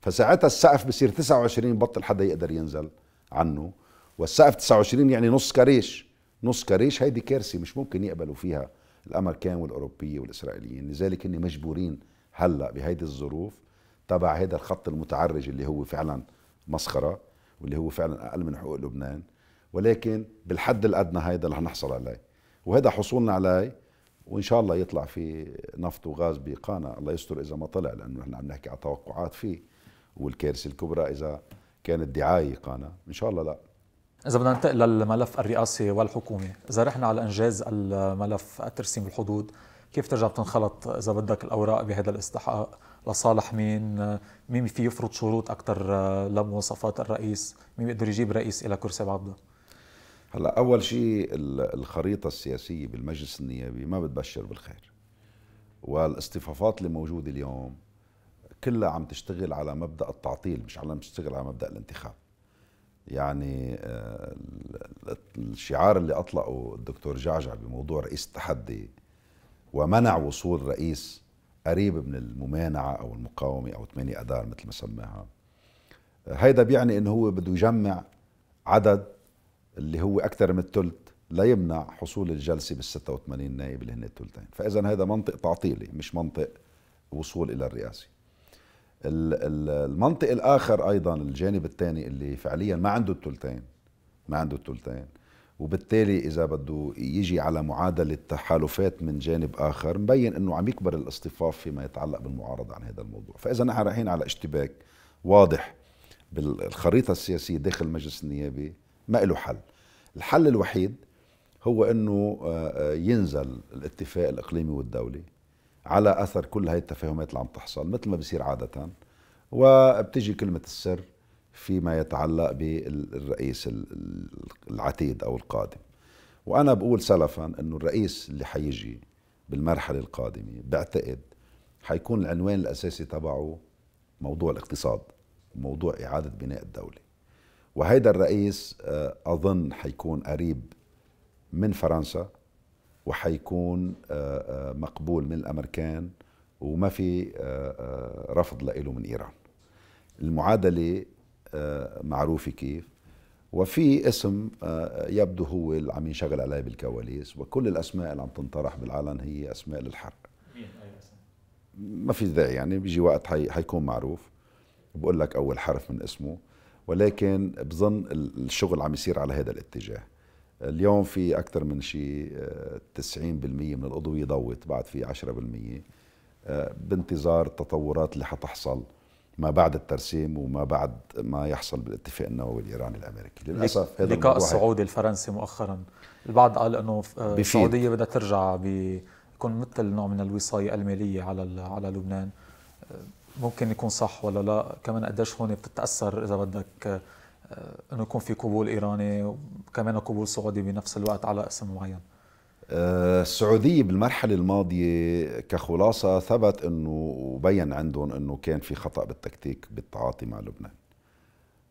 فساعتها السقف بصير 29 بطل حدا يقدر ينزل عنه والسقف 29 يعني نص كريش نص كريش هيدي كارثه مش ممكن يقبلوا فيها الامريكان والاوروبيه والاسرائيليين لذلك هن مجبورين هلا بهيدي الظروف تبع هذا الخط المتعرج اللي هو فعلا مسخره واللي هو فعلا اقل من حقوق لبنان ولكن بالحد الادنى هيدا رح نحصل عليه وهذا حصولنا عليه وان شاء الله يطلع في نفط وغاز بقانا الله يستر اذا ما طلع لانه نحن عم نحكي على توقعات فيه والكارثه الكبرى اذا كانت دعايه قانا ان شاء الله لا إذا بدنا ننتقل للملف الرئاسي والحكومي، إذا رحنا على إنجاز الملف الترسيم الحدود، كيف ترجع بتنخلط إذا بدك الأوراق بهذا الاستحقاق؟ لصالح مين؟ مين في يفرض شروط أكثر لمواصفات الرئيس؟ مين بيقدر يجيب رئيس إلى كرسي بعضه؟ هلا أول شيء الخريطة السياسية بالمجلس النيابي ما بتبشر بالخير. والاصطفافات اللي موجودة اليوم كلها عم تشتغل على مبدا التعطيل مش عم تشتغل على مبدا الانتخاب يعني آه، الشعار اللي اطلقه الدكتور جعجع بموضوع رئيس التحدي ومنع وصول رئيس قريب من الممانعه او المقاومه او 8 اذار مثل ما سماها آه، هيدا بيعني انه هو بده يجمع عدد اللي هو اكثر من الثلث لا يمنع حصول الجلسه بال 86 نائب اللي هن الثلثين، فاذا هذا منطق تعطيلي مش منطق وصول الى الرئاسه. المنطق الاخر ايضا الجانب الثاني اللي فعليا ما عنده الثلثين ما عنده الثلثين وبالتالي اذا بده يجي على معادله تحالفات من جانب اخر مبين انه عم يكبر الاصطفاف فيما يتعلق بالمعارضه عن هذا الموضوع فاذا نحن رايحين على اشتباك واضح بالخريطه السياسيه داخل المجلس النيابي ما له حل الحل الوحيد هو انه آه، آه، ينزل الاتفاق الاقليمي والدولي على اثر كل هاي التفاهمات اللي عم تحصل مثل ما بصير عاده وبتجي كلمه السر فيما يتعلق بالرئيس العتيد او القادم وانا بقول سلفا انه الرئيس اللي حيجي بالمرحله القادمه بعتقد حيكون العنوان الاساسي تبعه موضوع الاقتصاد وموضوع اعاده بناء الدوله وهيدا الرئيس آه، اظن حيكون قريب من فرنسا وحيكون آه، آه، مقبول من الامريكان وما في آه، رفض له من ايران المعادله معروفه كيف وفي اسم يبدو هو اللي عم ينشغل عليه بالكواليس وكل الاسماء اللي عم تنطرح بالعلن هي اسماء للحرق ما في داعي يعني بيجي وقت حي حيكون معروف بقول لك اول حرف من اسمه ولكن بظن الشغل عم يصير على هذا الاتجاه اليوم في اكثر من شيء 90% من الاضويه ضوت بعد في 10% آه، بانتظار التطورات اللي حتحصل ما بعد الترسيم وما بعد ما يحصل بالاتفاق النووي الايراني الامريكي للاسف هذا لقاء السعودي الفرنسي مؤخرا البعض قال انه آه، السعوديه بدها ترجع بيكون مثل نوع من الوصايه الماليه على على لبنان آه، ممكن يكون صح ولا لا كمان قديش هون بتتاثر اذا بدك آه، انه يكون في قبول ايراني وكمان قبول سعودي بنفس الوقت على اسم معين آه، السعودية بالمرحلة الماضية كخلاصة ثبت انه وبين عندهم انه كان في خطأ بالتكتيك بالتعاطي مع لبنان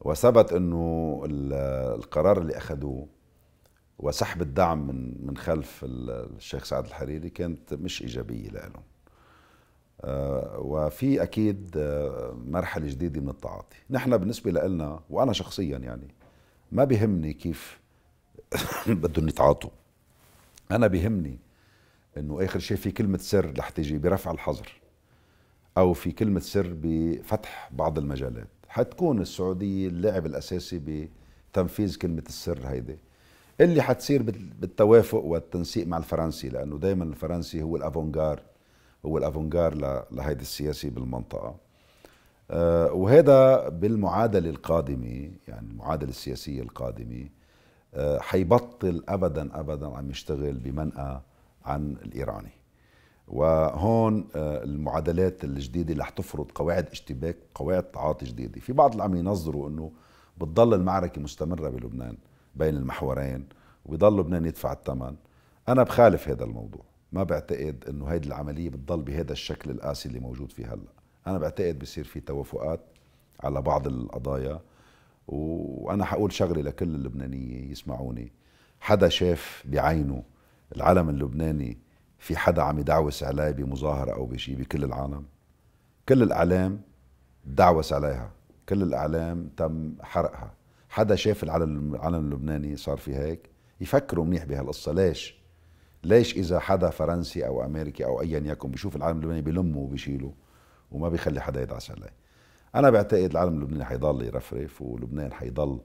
وثبت انه القرار اللي اخذوه وسحب الدعم من من خلف الشيخ سعد الحريري كانت مش ايجابية لهم آه، وفي اكيد آه، مرحله جديده من التعاطي نحن بالنسبه لنا وانا شخصيا يعني ما بهمني كيف (laughs) بدهم يتعاطوا انا بهمني انه اخر شيء في كلمه سر رح تجي برفع الحظر او في كلمه سر بفتح بعض المجالات حتكون السعوديه اللاعب الاساسي بتنفيذ كلمه السر هيدي اللي حتصير بالتوافق والتنسيق مع الفرنسي لانه دائما الفرنسي هو الافونغار هو الافونجار لهيدي السياسه بالمنطقه آه، وهذا بالمعادله القادمه يعني المعادله السياسيه القادمه آه، حيبطل ابدا ابدا عم يشتغل بمنأى عن الايراني وهون آه، المعادلات الجديده اللي حتفرض قواعد اشتباك قواعد تعاطي جديده في بعض اللي عم ينظروا انه بتضل المعركه مستمره بلبنان بين المحورين وبيضل لبنان يدفع الثمن انا بخالف هذا الموضوع ما بعتقد انه هيدي العمليه بتضل بهذا الشكل القاسي اللي موجود فيه هلا انا بعتقد بصير في توافقات على بعض القضايا وانا حقول شغله لكل اللبنانيه يسمعوني حدا شاف بعينه العلم اللبناني في حدا عم يدعوس عليه بمظاهره او بشيء بكل العالم كل الاعلام دعوس عليها كل الاعلام تم حرقها حدا شاف العلم اللبناني صار في هيك يفكروا منيح بهالقصه ليش ليش اذا حدا فرنسي او امريكي او ايا يكن بيشوف العالم اللبناني بلمه وبيشيله وما بيخلي حدا يدعس عليه انا بعتقد العالم اللبناني حيضل يرفرف ولبنان حيضل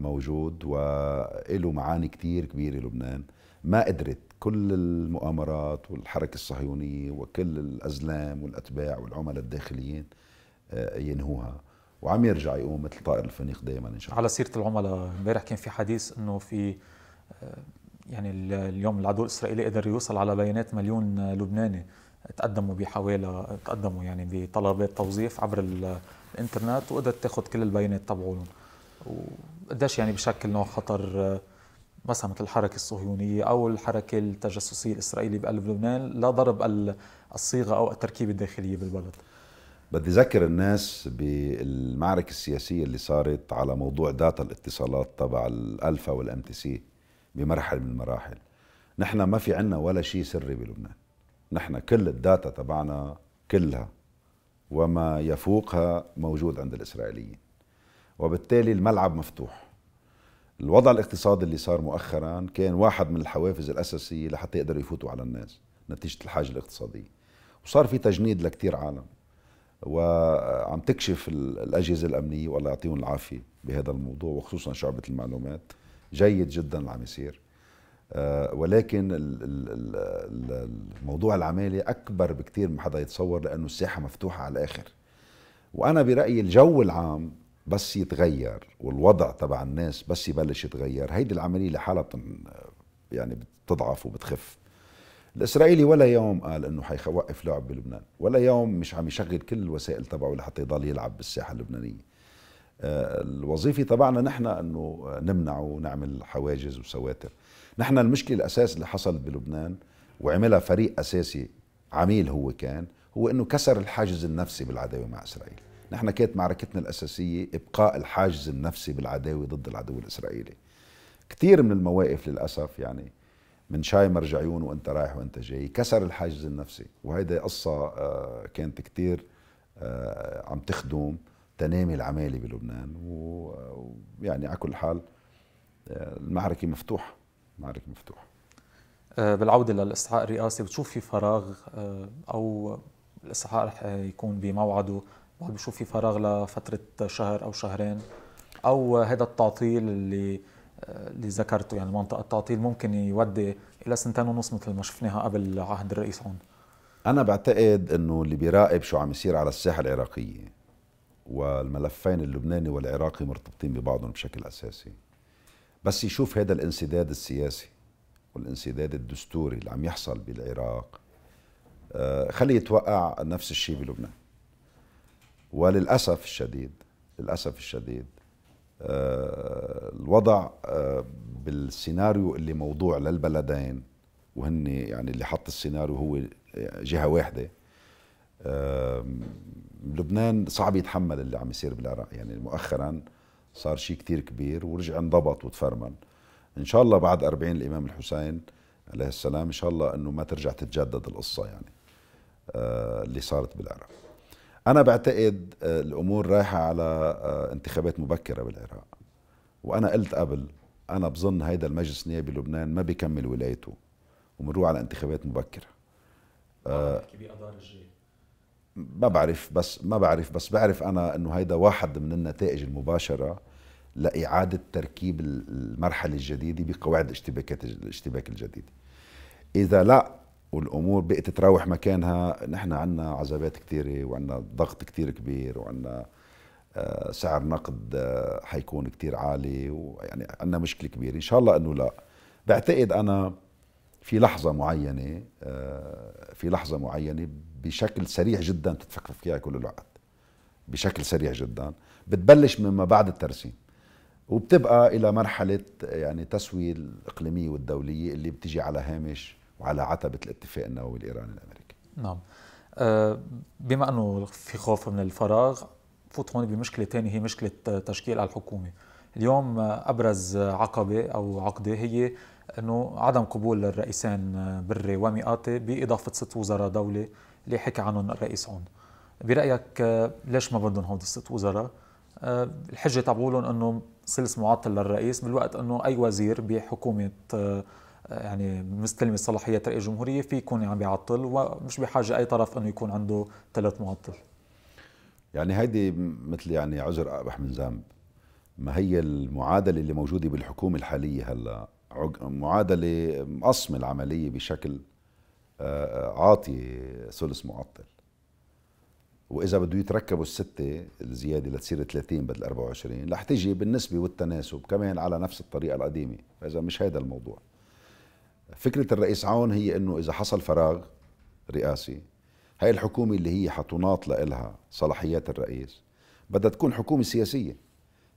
موجود وله معاني كتير كبيره لبنان ما قدرت كل المؤامرات والحركه الصهيونيه وكل الازلام والاتباع والعملاء الداخليين آه، ينهوها وعم يرجع يقوم مثل طائر الفنيق دائما ان شاء الله على سيره العملاء امبارح كان في حديث انه في آه، يعني اليوم العدو الاسرائيلي قدر يوصل على بيانات مليون لبناني تقدموا بحوالي تقدموا يعني بطلبات توظيف عبر الانترنت وقدرت تاخذ كل البيانات تبعهم وقديش يعني بشكل نوع خطر مثلا مثل الحركة الصهيونية أو الحركة التجسسية الإسرائيلية بقلب لبنان لا ضرب الصيغة أو التركيبة الداخلية بالبلد بدي ذكر الناس بالمعركة السياسية اللي صارت على موضوع داتا الاتصالات تبع الألفا والأم تي سي بمرحله من المراحل نحن ما في عنا ولا شيء سري بلبنان نحن كل الداتا تبعنا كلها وما يفوقها موجود عند الإسرائيليين وبالتالي الملعب مفتوح الوضع الاقتصادي اللي صار مؤخرا كان واحد من الحوافز الأساسية لحتى يقدروا يفوتوا على الناس نتيجة الحاجة الاقتصادية وصار في تجنيد لكتير عالم وعم تكشف الأجهزة الأمنية والله يعطيهم العافية بهذا الموضوع وخصوصا شعبة المعلومات جيد جدا اللي عم يصير آه، ولكن الموضوع العمالي اكبر بكثير من حدا يتصور لانه الساحه مفتوحه على الاخر وانا برايي الجو العام بس يتغير والوضع تبع الناس بس يبلش يتغير هيدي العمليه لحالها يعني بتضعف وبتخف الاسرائيلي ولا يوم قال انه حيوقف لعب بلبنان ولا يوم مش عم يشغل كل الوسائل تبعه لحتى يضل يلعب بالساحه اللبنانيه الوظيفي تبعنا نحن انه نمنع ونعمل حواجز وسواتر نحن المشكله الاساس اللي حصل بلبنان وعملها فريق اساسي عميل هو كان هو انه كسر الحاجز النفسي بالعداوه مع اسرائيل نحن كانت معركتنا الاساسيه ابقاء الحاجز النفسي بالعداوه ضد العدو الاسرائيلي كثير من المواقف للاسف يعني من شاي مرجع عيون وانت رايح وانت جاي كسر الحاجز النفسي وهيدا قصه آه، كانت كثير آه، عم تخدم تنامي العمالي بلبنان ويعني على كل حال آه، المعركه مفتوحه المعركه مفتوحه آه، بالعوده للاصحاء الرئاسي بتشوف في فراغ آه، او الاصحاء رح يكون بموعده بعد بشوف في فراغ لفتره شهر او شهرين او هذا التعطيل اللي اللي ذكرته يعني منطقه التعطيل ممكن يودي الى سنتين ونص مثل ما شفناها قبل عهد الرئيس هون انا بعتقد انه اللي بيراقب شو عم يصير على الساحه العراقيه والملفين اللبناني والعراقي مرتبطين ببعضهم بشكل اساسي بس يشوف هذا الانسداد السياسي والانسداد الدستوري اللي عم يحصل بالعراق آه، خليه يتوقع نفس الشيء بلبنان وللاسف الشديد للاسف الشديد آه، الوضع آه، بالسيناريو اللي موضوع للبلدين وهن يعني اللي حط السيناريو هو جهه واحده لبنان صعب يتحمل اللي عم يصير بالعراق يعني مؤخرا صار شيء كتير كبير ورجع انضبط وتفرمن ان شاء الله بعد 40 الامام الحسين عليه السلام ان شاء الله انه ما ترجع تتجدد القصه يعني آه، اللي صارت بالعراق انا بعتقد آه، الامور رايحه على آه، انتخابات مبكره بالعراق وانا قلت قبل انا بظن هيدا المجلس النيابي لبنان ما بيكمل ولايته وبنروح على انتخابات مبكره آه ما بعرف بس ما بعرف بس بعرف انا انه هيدا واحد من النتائج المباشره لاعاده تركيب المرحله الجديده بقواعد اشتباكات الاشتباك الجديد اذا لا والامور بقت تروح مكانها نحن عندنا عذابات كثيره وعندنا ضغط كثير كبير وعندنا آه، سعر نقد آه، حيكون كثير عالي ويعني عندنا مشكله كبيره ان شاء الله انه لا بعتقد انا في لحظة معينة آه، في لحظة معينة بشكل سريع جدا بتتفكر فيها كل الوقت بشكل سريع جدا بتبلش مما بعد الترسيم وبتبقى إلى مرحلة يعني تسوية الإقليمية والدولية اللي بتجي على هامش وعلى عتبة الاتفاق النووي الإيراني الأمريكي نعم آه، بما أنه في خوف من الفراغ فوت هون بمشكلة ثانيه هي مشكلة تشكيل الحكومة اليوم أبرز عقبة أو عقدة هي انه عدم قبول الرئيسين بري ومئاتي باضافه ست وزراء دوله اللي حكى عنهم الرئيس عون برايك آه، ليش ما بدهم هودي الست وزراء آه، الحجه تبعولهم انه سلس معطل للرئيس بالوقت انه اي وزير بحكومه آه، يعني مستلمه صلاحيات رئيس الجمهوريه في يكون عم بيعطل ومش بحاجه اي طرف انه يكون عنده ثلاث معطل يعني هيدي مثل يعني عذر اقبح من ذنب ما هي المعادله اللي موجوده بالحكومه الحاليه هلا معادله مقصم العمليه بشكل آه، آه، عاطي ثلث معطل واذا بده يتركبوا السته الزياده لتصير 30 بدل 24 رح تجي بالنسبه والتناسب كمان على نفس الطريقه القديمه فاذا مش هذا الموضوع فكره الرئيس عون هي انه اذا حصل فراغ رئاسي هاي الحكومه اللي هي حتناط لها صلاحيات الرئيس بدها تكون حكومه سياسيه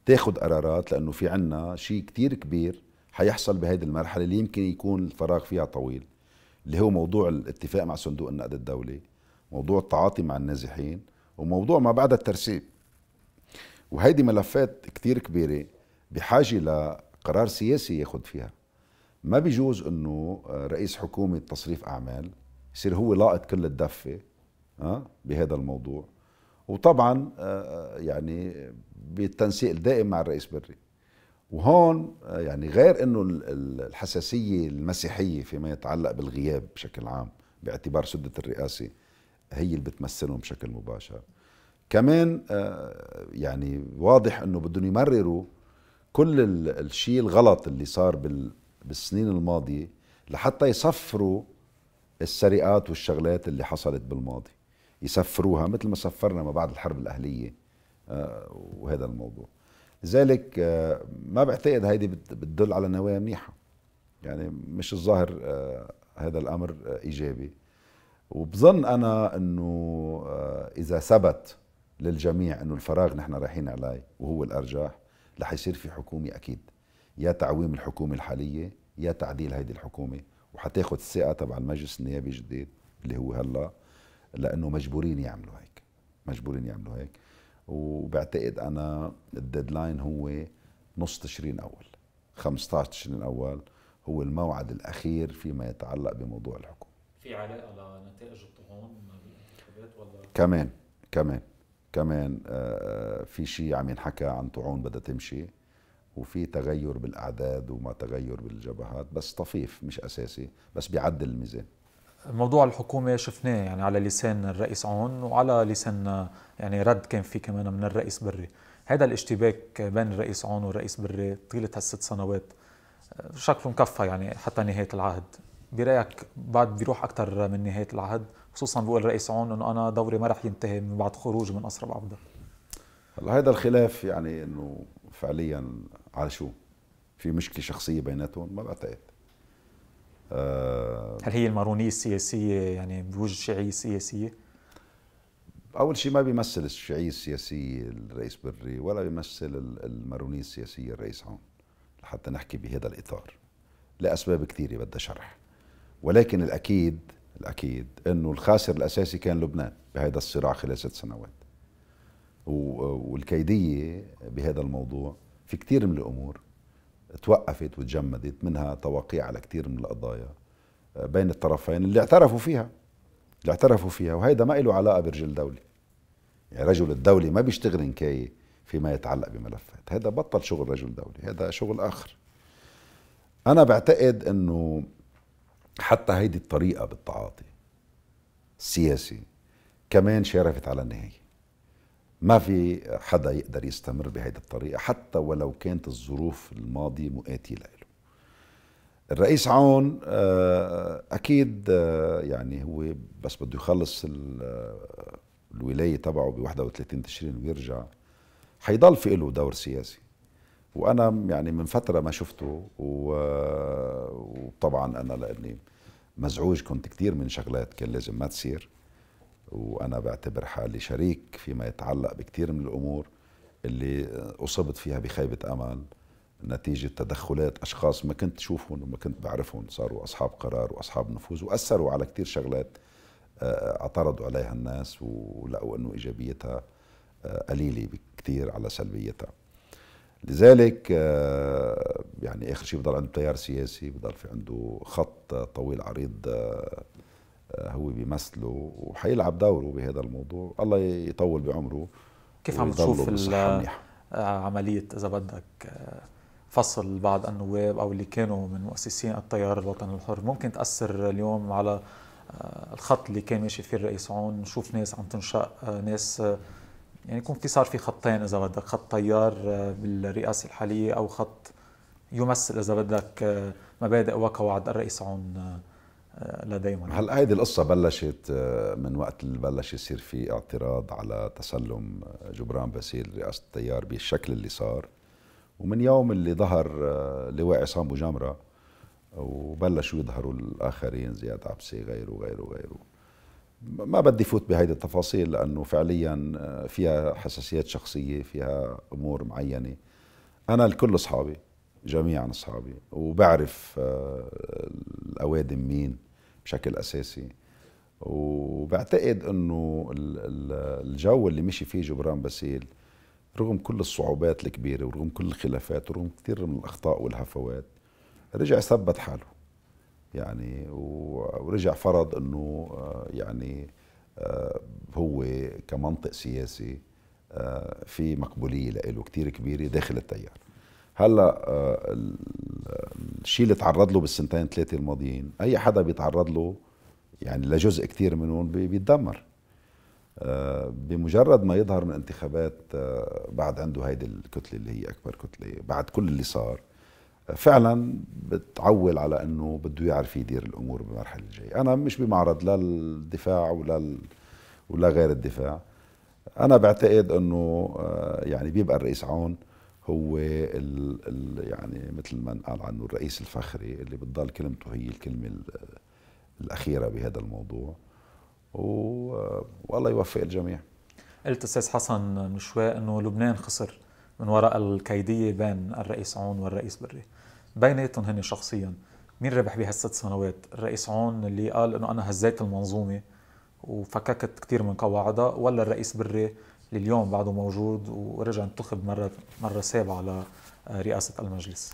تاخذ قرارات لانه في عنا شيء كتير كبير حيحصل بهذه المرحله اللي يمكن يكون الفراغ فيها طويل اللي هو موضوع الاتفاق مع صندوق النقد الدولي موضوع التعاطي مع النازحين وموضوع ما بعد الترسيب وهيدي ملفات كتير كبيرة بحاجة لقرار سياسي ياخد فيها ما بيجوز انه آه، رئيس حكومة تصريف اعمال يصير هو لاقط كل الدفة آه، بهذا الموضوع وطبعا آه، يعني بالتنسيق الدائم مع الرئيس بري وهون آه، يعني غير انه الحساسيه المسيحيه فيما يتعلق بالغياب بشكل عام باعتبار سده الرئاسه هي اللي بتمثلهم بشكل مباشر كمان آه، يعني واضح انه بدهم يمرروا كل الشيء الغلط اللي صار بالسنين الماضيه لحتى يصفروا السرقات والشغلات اللي حصلت بالماضي يسفروها مثل ما سفرنا ما بعد الحرب الاهليه آه، وهذا الموضوع لذلك آه، ما بعتقد هيدي بتدل على نوايا منيحه يعني مش الظاهر آه، هذا الامر آه، ايجابي وبظن انا انه اذا ثبت للجميع انه الفراغ نحن رايحين عليه وهو الارجح رح يصير في حكومه اكيد يا تعويم الحكومه الحاليه يا تعديل هيدي الحكومه وحتاخد الثقه تبع المجلس النيابي الجديد اللي هو هلا لانه مجبورين يعملوا هيك مجبورين يعملوا هيك وبعتقد انا الديدلاين هو نص تشرين اول 15 تشرين اول هو الموعد الاخير فيما يتعلق بموضوع الحكم في علاقه لنتائج الطعون بالانتخابات ولا كمان كمان كمان آه، في شيء عم ينحكى عن طعون بدها تمشي وفي تغير بالاعداد وما تغير بالجبهات بس طفيف مش اساسي بس بيعدل الميزان موضوع الحكومة شفناه يعني على لسان الرئيس عون وعلى لسان يعني رد كان في كمان من الرئيس بري هذا الاشتباك بين الرئيس عون والرئيس بري طيلة هالست سنوات شكله مكفى يعني حتى نهاية العهد برأيك بعد بيروح أكثر من نهاية العهد خصوصا بقول الرئيس عون انه انا دوري ما راح ينتهي من بعد خروجي من قصر عبده هلا هذا الخلاف يعني انه فعليا على شو في مشكله شخصيه بيناتهم ما بعتقد آه، هل هي المارونية السياسية يعني بوجه الشيعية السياسية؟ أول شيء ما بيمثل الشيعية السياسية الرئيس بري ولا بيمثل المارونية السياسية الرئيس عون لحتى نحكي بهذا الإطار لأسباب كثيرة بدها شرح ولكن الأكيد الأكيد أنه الخاسر الأساسي كان لبنان بهذا الصراع خلال ست سنوات والكيدية بهذا الموضوع في كثير من الأمور توقفت وتجمدت منها توقيع على كثير من القضايا آه، بين الطرفين اللي اعترفوا فيها اللي اعترفوا فيها وهيدا ما له علاقه برجل دولي يعني رجل الدولي ما بيشتغل نكايه فيما يتعلق بملفات هذا بطل شغل رجل دولي هذا شغل اخر انا بعتقد انه حتى هيدي الطريقه بالتعاطي السياسي كمان شرفت على النهايه ما في حدا يقدر يستمر بهيدي الطريقة حتى ولو كانت الظروف الماضية مؤاتية له الرئيس عون آه، أكيد آه، يعني هو بس بده يخلص آه، الولاية تبعه ب 31 تشرين ويرجع حيضل في له دور سياسي وأنا يعني من فترة ما شفته وطبعا أنا لأني مزعوج كنت كثير من شغلات كان لازم ما تصير وانا بعتبر حالي شريك فيما يتعلق بكثير من الامور اللي اصبت فيها بخيبه امل نتيجه تدخلات اشخاص ما كنت اشوفهم وما كنت بعرفهم صاروا اصحاب قرار واصحاب نفوذ واثروا على كثير شغلات آه، اعترضوا عليها الناس ولقوا انه ايجابيتها آه، قليله بكثير على سلبيتها لذلك آه، يعني اخر شيء بضل عنده تيار سياسي بضل في عنده خط طويل عريض آه، هو بيمثله وحيلعب دوره بهذا الموضوع الله يطول بعمره كيف عم تشوف يعني. آه، عملية إذا بدك آه، فصل بعض النواب أو اللي كانوا من مؤسسين التيار الوطني الحر ممكن تأثر اليوم على الخط اللي كان ماشي فيه الرئيس عون نشوف ناس عم تنشأ ناس يعني يكون في صار في خطين إذا بدك خط تيار بالرئاسة الحالية أو خط يمثل إذا بدك مبادئ وقواعد الرئيس عون آه، لديهم هلا هيدي القصه بلشت آه، من وقت اللي بلش يصير في اعتراض على تسلم آه، جبران باسيل رئاسه التيار بالشكل اللي صار ومن يوم اللي ظهر لواء عصام وجمره وبلشوا يظهروا الاخرين زياد عبسي غيره غيره غيره ما بدي فوت بهيدي التفاصيل لانه فعليا فيها حساسيات شخصيه فيها امور معينه انا الكل اصحابي جميعا اصحابي وبعرف آه، الاوادم مين بشكل اساسي وبعتقد انه الجو اللي مشي فيه جبران باسيل رغم كل الصعوبات الكبيره ورغم كل الخلافات ورغم كثير من الاخطاء والهفوات رجع ثبت حاله يعني ورجع فرض انه آه، يعني آه، هو كمنطق سياسي في مقبوليه له كثير كبيره داخل التيار هلا آه، الشيء اللي تعرض له بالسنتين ثلاثه الماضيين اي حدا بيتعرض له يعني لجزء كثير منهم بيتدمر آه، بمجرد ما يظهر من انتخابات آه، بعد عنده هيدي الكتله اللي هي اكبر كتله بعد كل اللي صار فعلا بتعول على انه بده يعرف يدير الامور بالمرحله الجايه انا مش بمعرض لا الدفاع ولا ال... ولا غير الدفاع انا بعتقد انه يعني بيبقى الرئيس عون هو ال ال يعني مثل ما قال عنه الرئيس الفخري اللي بتضل كلمته هي الكلمه الاخيره بهذا الموضوع والله يوفق الجميع قلت استاذ حسن من شوي انه لبنان خسر من وراء الكيديه بين الرئيس عون والرئيس بري بيناتهم هن شخصيا مين ربح بهالست سنوات الرئيس عون اللي قال انه انا هزيت المنظومه وفككت كثير من قواعدها ولا الرئيس بري لليوم بعده موجود ورجع انتخب مرة مرة سابعة لرئاسة آه، المجلس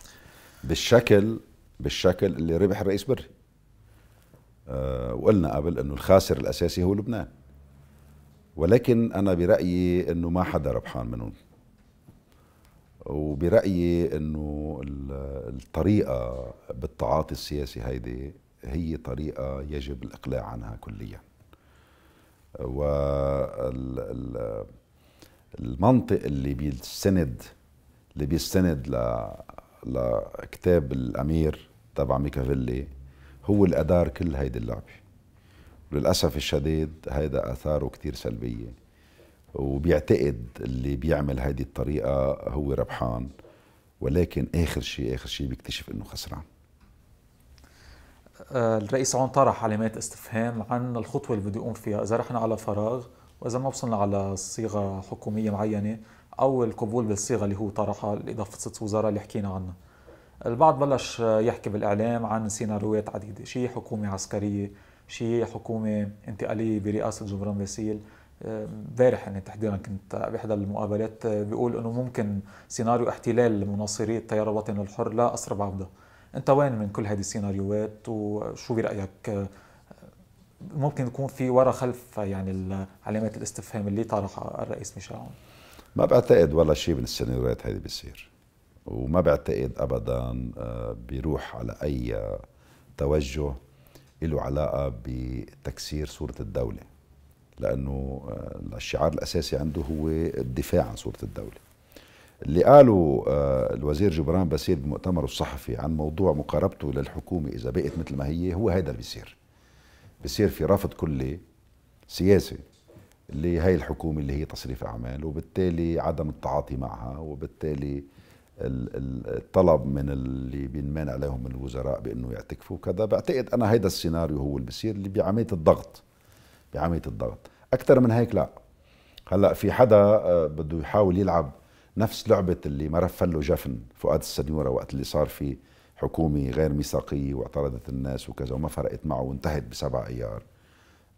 بالشكل بالشكل اللي ربح الرئيس بري أه وقلنا قبل انه الخاسر الاساسي هو لبنان ولكن انا برايي انه ما حدا ربحان منهم وبرايي انه الطريقه بالتعاطي السياسي هيدي هي طريقه يجب الاقلاع عنها كليا و المنطق اللي بيستند اللي بيستند ل لكتاب الامير تبع ميكافيلي هو الادار كل هيدي اللعبه وللاسف الشديد هيدا اثاره كثير سلبيه وبيعتقد اللي بيعمل هيدي الطريقه هو ربحان ولكن اخر شيء اخر شيء بيكتشف انه خسران آه، الرئيس عون طرح علامات استفهام عن الخطوه اللي بده يقوم فيها اذا رحنا على فراغ واذا ما وصلنا على صيغه حكوميه معينه او القبول بالصيغه اللي هو طرحها ست وزراء اللي حكينا عنها البعض بلش يحكي بالاعلام عن سيناريوهات عديده شيء حكومه عسكريه شيء حكومه انتقاليه برئاسه جبران باسيل امبارح آه، يعني تحديدا كنت باحدى المقابلات آه، بيقول انه ممكن سيناريو احتلال مناصري التيار الوطني الحر لاسرى بعبده انت وين من كل هذه السيناريوهات وشو برايك آه، ممكن يكون في وراء خلف يعني علامات الاستفهام اللي طرحها الرئيس ميشيل عون ما بعتقد ولا شيء من السيناريوهات هذه بيصير وما بعتقد ابدا آه، بيروح على اي توجه له علاقه بتكسير صوره الدوله لانه آه، الشعار الاساسي عنده هو الدفاع عن صوره الدوله اللي قاله آه، الوزير جبران باسيل بمؤتمره الصحفي عن موضوع مقاربته للحكومه اذا بقت مثل ما هي هو هيدا اللي بيصير بصير في رفض كلي سياسي لهي الحكومة اللي هي تصريف أعمال وبالتالي عدم التعاطي معها وبالتالي الطلب من اللي بينمان عليهم من الوزراء بأنه يعتكفوا وكذا بعتقد أنا هيدا السيناريو هو اللي بصير اللي بعملية الضغط بعملية الضغط أكثر من هيك لا هلا في حدا آه، بده يحاول يلعب نفس لعبة اللي ما رفل جفن فؤاد السنيورة وقت اللي صار في حكومي غير ميثاقيه واعترضت الناس وكذا وما فرقت معه وانتهت بسبع ايار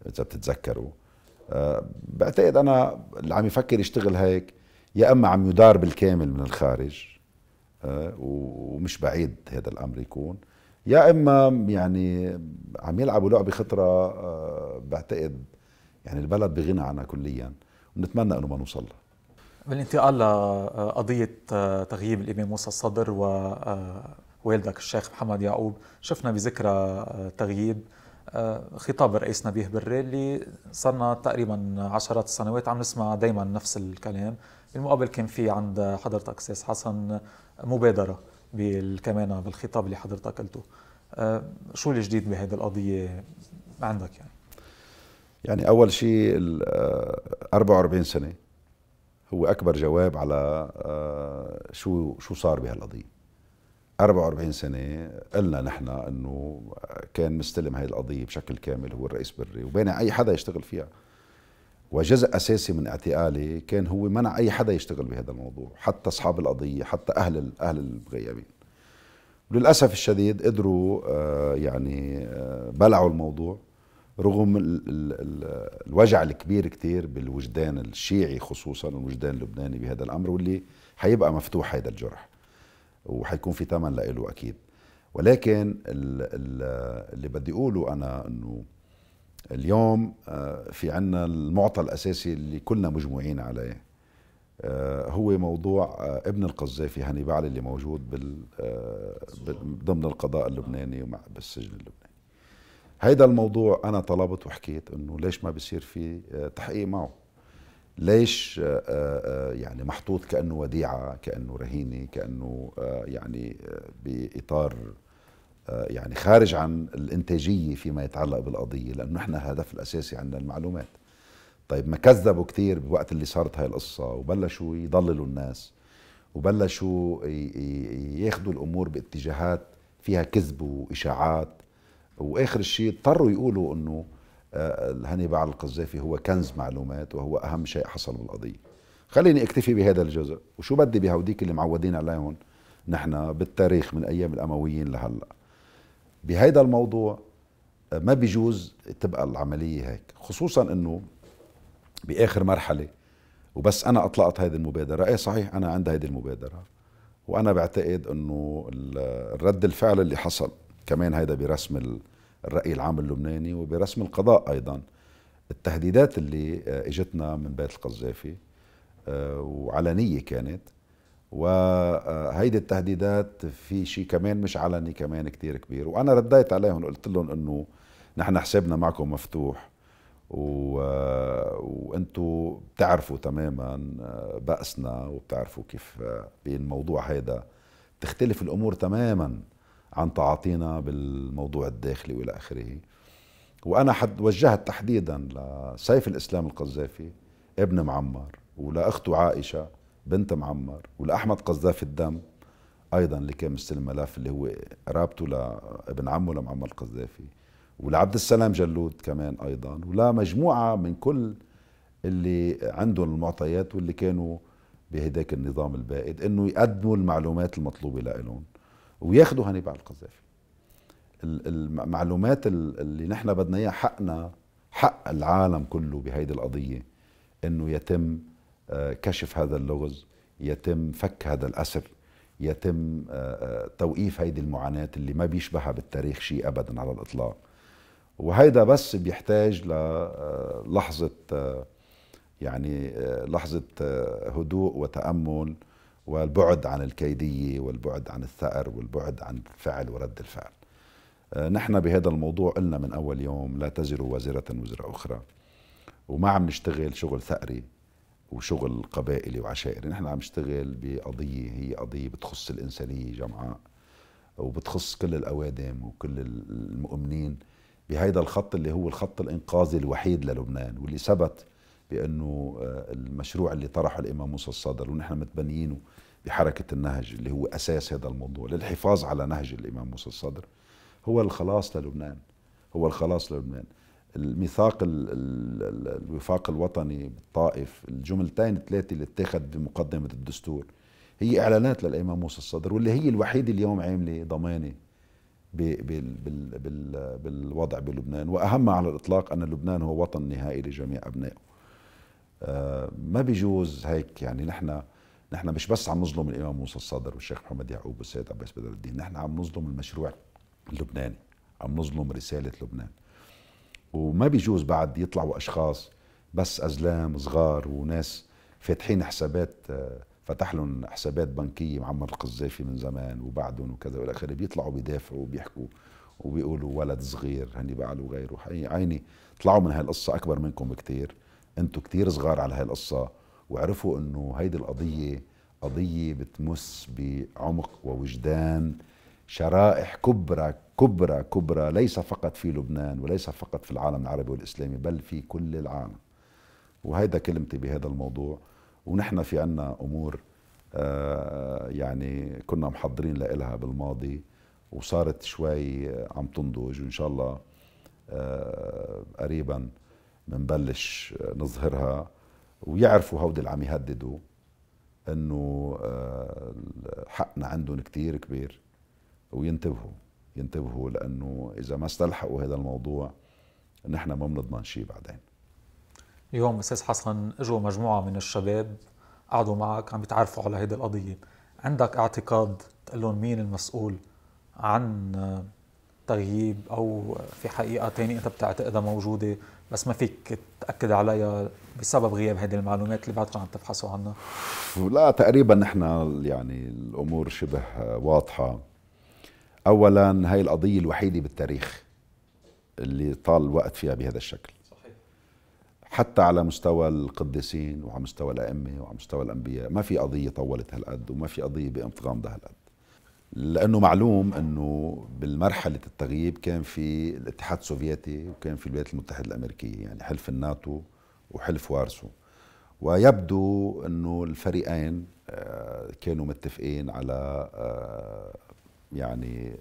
اذا بتتذكروا أه بعتقد انا اللي عم يفكر يشتغل هيك يا اما عم يدار بالكامل من الخارج أه ومش بعيد هذا الامر يكون يا اما يعني عم يلعبوا لعبه خطره أه بعتقد يعني البلد بغنى عنها كليا ونتمنى انه ما نوصل لها بالانتقال لقضية آه، تغييب الإمام موسى الصدر و آه، والدك الشيخ محمد يعقوب شفنا بذكرى آه، تغييب آه، خطاب الرئيس نبيه بري اللي صرنا تقريبا عشرات السنوات عم نسمع دائما نفس الكلام بالمقابل كان في عند حضرتك استاذ حسن مبادره بالكمانه بالخطاب اللي حضرتك قلته آه، شو الجديد بهذه القضيه عندك يعني يعني اول شيء 44 سنه هو اكبر جواب على شو شو صار بهالقضيه 44 سنة قلنا نحن أنه كان مستلم هاي القضية بشكل كامل هو الرئيس بري وبين أي حدا يشتغل فيها وجزء أساسي من اعتقالي كان هو منع أي حدا يشتغل بهذا الموضوع حتى أصحاب القضية حتى أهل أهل المغيبين وللأسف الشديد قدروا آه، يعني آه، بلعوا الموضوع رغم الوجع الكبير كتير بالوجدان الشيعي خصوصا الوجدان اللبناني بهذا الأمر واللي حيبقى مفتوح هذا الجرح وحيكون في ثمن له اكيد ولكن اللي بدي اقوله انا انه اليوم آه، في عنا المعطى الاساسي اللي كلنا مجموعين عليه آه، هو موضوع آه، ابن القذافي هانيبال اللي موجود بال ضمن القضاء اللبناني بالسجن اللبناني هيدا الموضوع انا طلبت وحكيت انه ليش ما بصير في تحقيق معه ليش آه، آه، يعني محطوط كانه وديعه كانه رهينه كانه آه، يعني باطار يعني خارج عن الانتاجيه فيما يتعلق بالقضيه لانه نحن الهدف الاساسي عندنا المعلومات طيب ما كذبوا كثير بوقت اللي صارت هاي القصه وبلشوا يضللوا الناس وبلشوا ياخذوا الامور باتجاهات فيها كذب واشاعات واخر شيء اضطروا يقولوا انه الهني آه، بعد القذافي هو كنز معلومات وهو أهم شيء حصل بالقضية خليني أكتفي بهذا الجزء وشو بدي بهوديك اللي معودين عليهم نحن بالتاريخ من أيام الأمويين لهلأ بهذا الموضوع آه، ما بيجوز تبقى العملية هيك خصوصا أنه بآخر مرحلة وبس أنا أطلقت هذه المبادرة إيه صحيح أنا عندي هذه المبادرة وأنا بعتقد أنه رد الفعل اللي حصل كمان هيدا برسم الرأي العام اللبناني وبرسم القضاء أيضا التهديدات اللي آه، اجتنا من بيت القذافي آه، وعلنية كانت وهيدي آه، التهديدات في شيء كمان مش علني كمان كتير كبير وأنا رديت عليهم وقلت لهم أنه نحن حسابنا معكم مفتوح و... بتعرفوا تماما بأسنا وبتعرفوا كيف بالموضوع هيدا تختلف الأمور تماما عن تعاطينا بالموضوع الداخلي والى اخره وانا حد وجهت تحديدا لسيف الاسلام القذافي ابن معمر ولاخته عائشه بنت معمر ولاحمد قذافي الدم ايضا اللي كان مستلم ملف اللي هو رابطه لابن عمه لمعمر القذافي ولعبد السلام جلود كمان ايضا ولا مجموعه من كل اللي عندهم المعطيات واللي كانوا بهداك النظام البائد انه يقدموا المعلومات المطلوبه لهم وياخدوا هنيبه على القذافي المعلومات اللي نحن بدنا اياها حقنا حق العالم كله بهيدي القضيه انه يتم آه، كشف هذا اللغز يتم فك هذا الاسر يتم آه، آه، توقيف هيدي المعاناه اللي ما بيشبهها بالتاريخ شيء ابدا على الاطلاق وهيدا بس بيحتاج للحظه يعني لحظه هدوء وتامل والبعد عن الكيدية والبعد عن الثأر والبعد عن الفعل ورد الفعل آه، نحن بهذا الموضوع قلنا من أول يوم لا تزر وازرة وزر أخرى وما عم نشتغل شغل ثأري وشغل قبائلي وعشائري نحن عم نشتغل بقضية هي قضية بتخص الإنسانية جمعاء وبتخص كل الأوادم وكل المؤمنين بهذا الخط اللي هو الخط الإنقاذي الوحيد للبنان واللي ثبت بأنه آه، المشروع اللي طرحه الإمام موسى الصدر ونحن متبنيينه بحركة النهج اللي هو أساس هذا الموضوع للحفاظ على نهج الإمام موسى الصدر هو الخلاص للبنان هو الخلاص للبنان الميثاق الوفاق الوطني بالطائف الجملتين ثلاثة اللي اتخذ بمقدمة الدستور هي إعلانات للإمام موسى الصدر واللي هي الوحيدة اليوم عاملة ضمانة بالوضع بلبنان وأهم على الإطلاق أن لبنان هو وطن نهائي لجميع أبنائه آه، ما بيجوز هيك يعني نحن نحن مش بس عم نظلم الامام موسى الصدر والشيخ محمد يعقوب والسيد عباس بدر الدين نحن عم نظلم المشروع اللبناني عم نظلم رساله لبنان وما بيجوز بعد يطلعوا اشخاص بس ازلام صغار وناس فاتحين حسابات آه، فتح لهم حسابات بنكيه معمر القذافي من زمان وبعدهم وكذا والى اخره بيطلعوا بيدافعوا وبيحكوا وبيقولوا ولد صغير هني بعلوا غيره عيني طلعوا من هالقصه اكبر منكم بكثير انتم كثير صغار على هالقصه وعرفوا انه هيدي القضيه قضيه بتمس بعمق ووجدان شرائح كبرى كبرى كبرى ليس فقط في لبنان وليس فقط في العالم العربي والاسلامي بل في كل العالم وهيدا كلمتي بهذا الموضوع ونحن في عنا امور آه، يعني كنا محضرين لها بالماضي وصارت شوي عم تنضج وان شاء الله آه، قريبا بنبلش نظهرها ويعرفوا هودي اللي عم يهددوا انه آه، حقنا عندهم كتير كبير وينتبهوا ينتبهوا لانه اذا ما استلحقوا هذا الموضوع نحن ما بنضمن شيء بعدين اليوم استاذ حسن اجوا مجموعه من الشباب قعدوا معك عم يتعرفوا على هيدي القضيه عندك اعتقاد تقول لهم مين المسؤول عن آه، تغييب او في حقيقه تانية انت بتعتقدها موجوده بس ما فيك تاكد عليها بسبب غياب هذه المعلومات اللي بعدكم عم تبحثوا عنها لا تقريبا نحن يعني الامور شبه واضحه اولا هاي القضيه الوحيده بالتاريخ اللي طال الوقت فيها بهذا الشكل صحيح. حتى على مستوى القديسين وعلى مستوى الأئمة وعلى مستوى الأنبياء ما في قضية طولت هالقد وما في قضية ده هالقد لانه معلوم انه بالمرحله التغييب كان في الاتحاد السوفيتي وكان في الولايات المتحده الامريكيه يعني حلف الناتو وحلف وارسو ويبدو انه الفريقين آه، كانوا متفقين على آه، يعني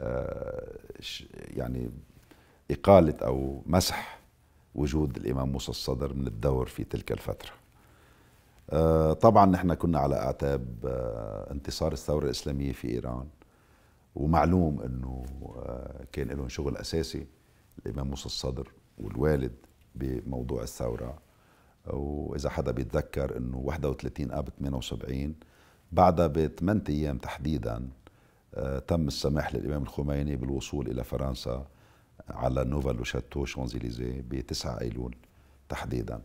آه، يعني اقاله او مسح وجود الامام موسى الصدر من الدور في تلك الفتره آه، طبعا نحن كنا على اعتاب آه، انتصار الثوره الاسلاميه في ايران ومعلوم انه آه، كان لهم شغل اساسي الامام موسى الصدر والوالد بموضوع الثوره واذا حدا بيتذكر انه 31 اب 78 بعدها بثمان ايام تحديدا تم السماح للامام الخميني بالوصول الى فرنسا على نوفا لوشاتو شونزيليزي ب 9 ايلول تحديدا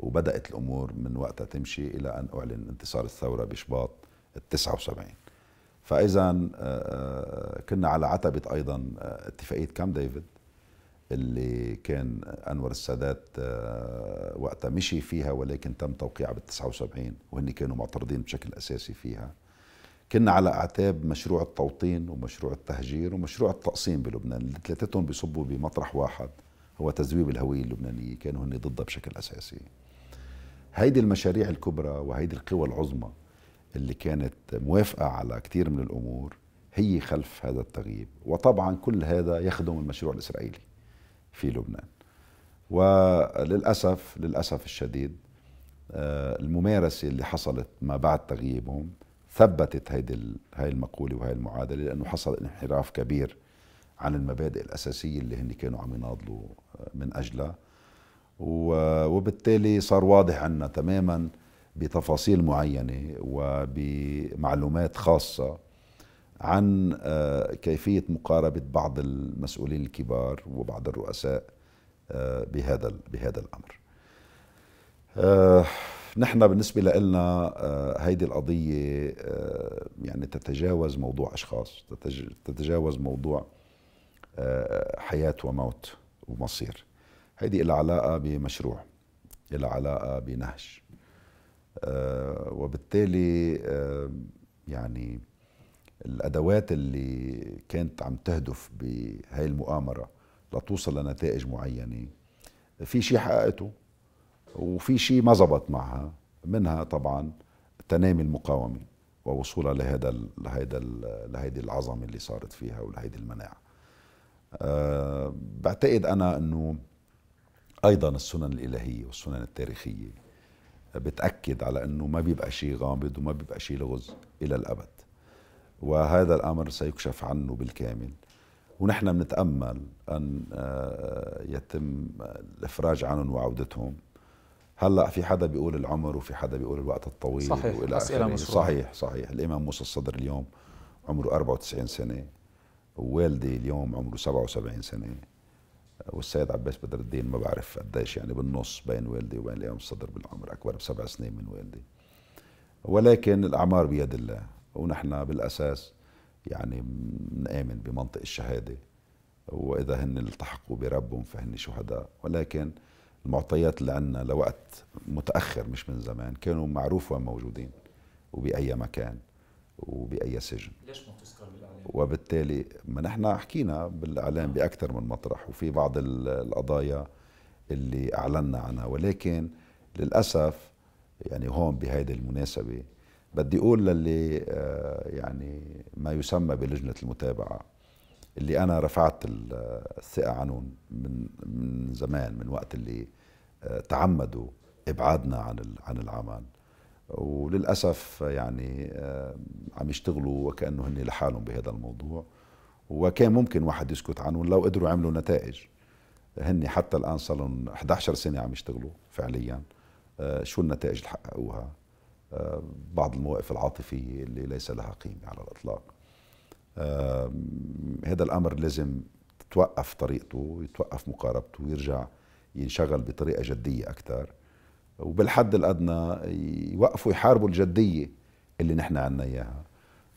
وبدأت الأمور من وقتها تمشي إلى أن أعلن انتصار الثورة بشباط التسعة 79 فإذا آه، آه، كنا على عتبة أيضا آه، اتفاقية كام ديفيد اللي كان أنور السادات وقتها مشي فيها ولكن تم توقيعها بال 79 وهن كانوا معترضين بشكل أساسي فيها كنا على أعتاب مشروع التوطين ومشروع التهجير ومشروع التقسيم بلبنان ثلاثتهم بيصبوا بمطرح واحد هو تزويب الهوية اللبنانية كانوا هن ضدها بشكل أساسي هيدي المشاريع الكبرى وهيدي القوى العظمى اللي كانت موافقة على كثير من الأمور هي خلف هذا التغييب وطبعا كل هذا يخدم المشروع الإسرائيلي في لبنان وللأسف للأسف الشديد آه، الممارسة اللي حصلت ما بعد تغييبهم ثبتت هيدي هاي المقولة وهي المعادلة لأنه حصل انحراف كبير عن المبادئ الأساسية اللي هن كانوا عم يناضلوا آه، من أجلها وبالتالي صار واضح عنا تماما بتفاصيل معينة وبمعلومات خاصة عن آه، كيفية مقاربة بعض المسؤولين الكبار وبعض الرؤساء آه، بهذا بهذا الأمر آه، نحن بالنسبة لنا هيدي القضية يعني تتجاوز موضوع أشخاص تتجاوز موضوع حياة وموت ومصير هيدي لها علاقة بمشروع لها علاقة بنهج أه وبالتالي أه يعني الأدوات اللي كانت عم تهدف بهاي المؤامرة لتوصل لنتائج معينة في شيء حققته وفي شيء ما زبط معها منها طبعا تنامي المقاومة ووصولها لهذا لهذا لهيدي العظمة اللي صارت فيها ولهيدي المناعة أه بعتقد أنا أنه ايضا السنن الالهيه والسنن التاريخيه بتاكد على انه ما بيبقى شيء غامض وما بيبقى شيء لغز الى الابد وهذا الامر سيكشف عنه بالكامل ونحن بنتامل ان آه، يتم الافراج عنهم وعودتهم هلا في حدا بيقول العمر وفي حدا بيقول الوقت الطويل صحيح والى اخره صحيح صحيح الامام موسى الصدر اليوم عمره 94 سنه ووالدي اليوم عمره 77 سنه والسيد عباس بدر الدين ما بعرف قديش يعني بالنص بين والدي وبين اليوم الصدر بالعمر اكبر بسبع سنين من والدي ولكن الاعمار بيد الله ونحن بالاساس يعني بنامن بمنطق الشهاده واذا هن التحقوا بربهم فهن شهداء ولكن المعطيات اللي عندنا لوقت متاخر مش من زمان كانوا معروف وين موجودين وباي مكان وباي سجن ليش وبالتالي ما نحن حكينا بالاعلام باكثر من مطرح وفي بعض القضايا اللي اعلنا عنها ولكن للاسف يعني هون بهيدي المناسبه بدي اقول للي آه، يعني ما يسمى بلجنه المتابعه اللي انا رفعت الثقه عنهم من من زمان من وقت اللي آه، تعمدوا ابعادنا عن عن العمل وللاسف يعني آه، عم يشتغلوا وكانه هن لحالهم بهذا الموضوع وكان ممكن واحد يسكت عنهم لو قدروا عملوا نتائج هن حتى الان صار لهم 11 سنه عم يشتغلوا فعليا آه، شو النتائج اللي حققوها آه، بعض المواقف العاطفيه اللي ليس لها قيمه على الاطلاق هذا الامر لازم تتوقف طريقته يتوقف مقاربته ويرجع ينشغل بطريقه جديه اكثر وبالحد الادنى يوقفوا يحاربوا الجديه اللي نحن عنا اياها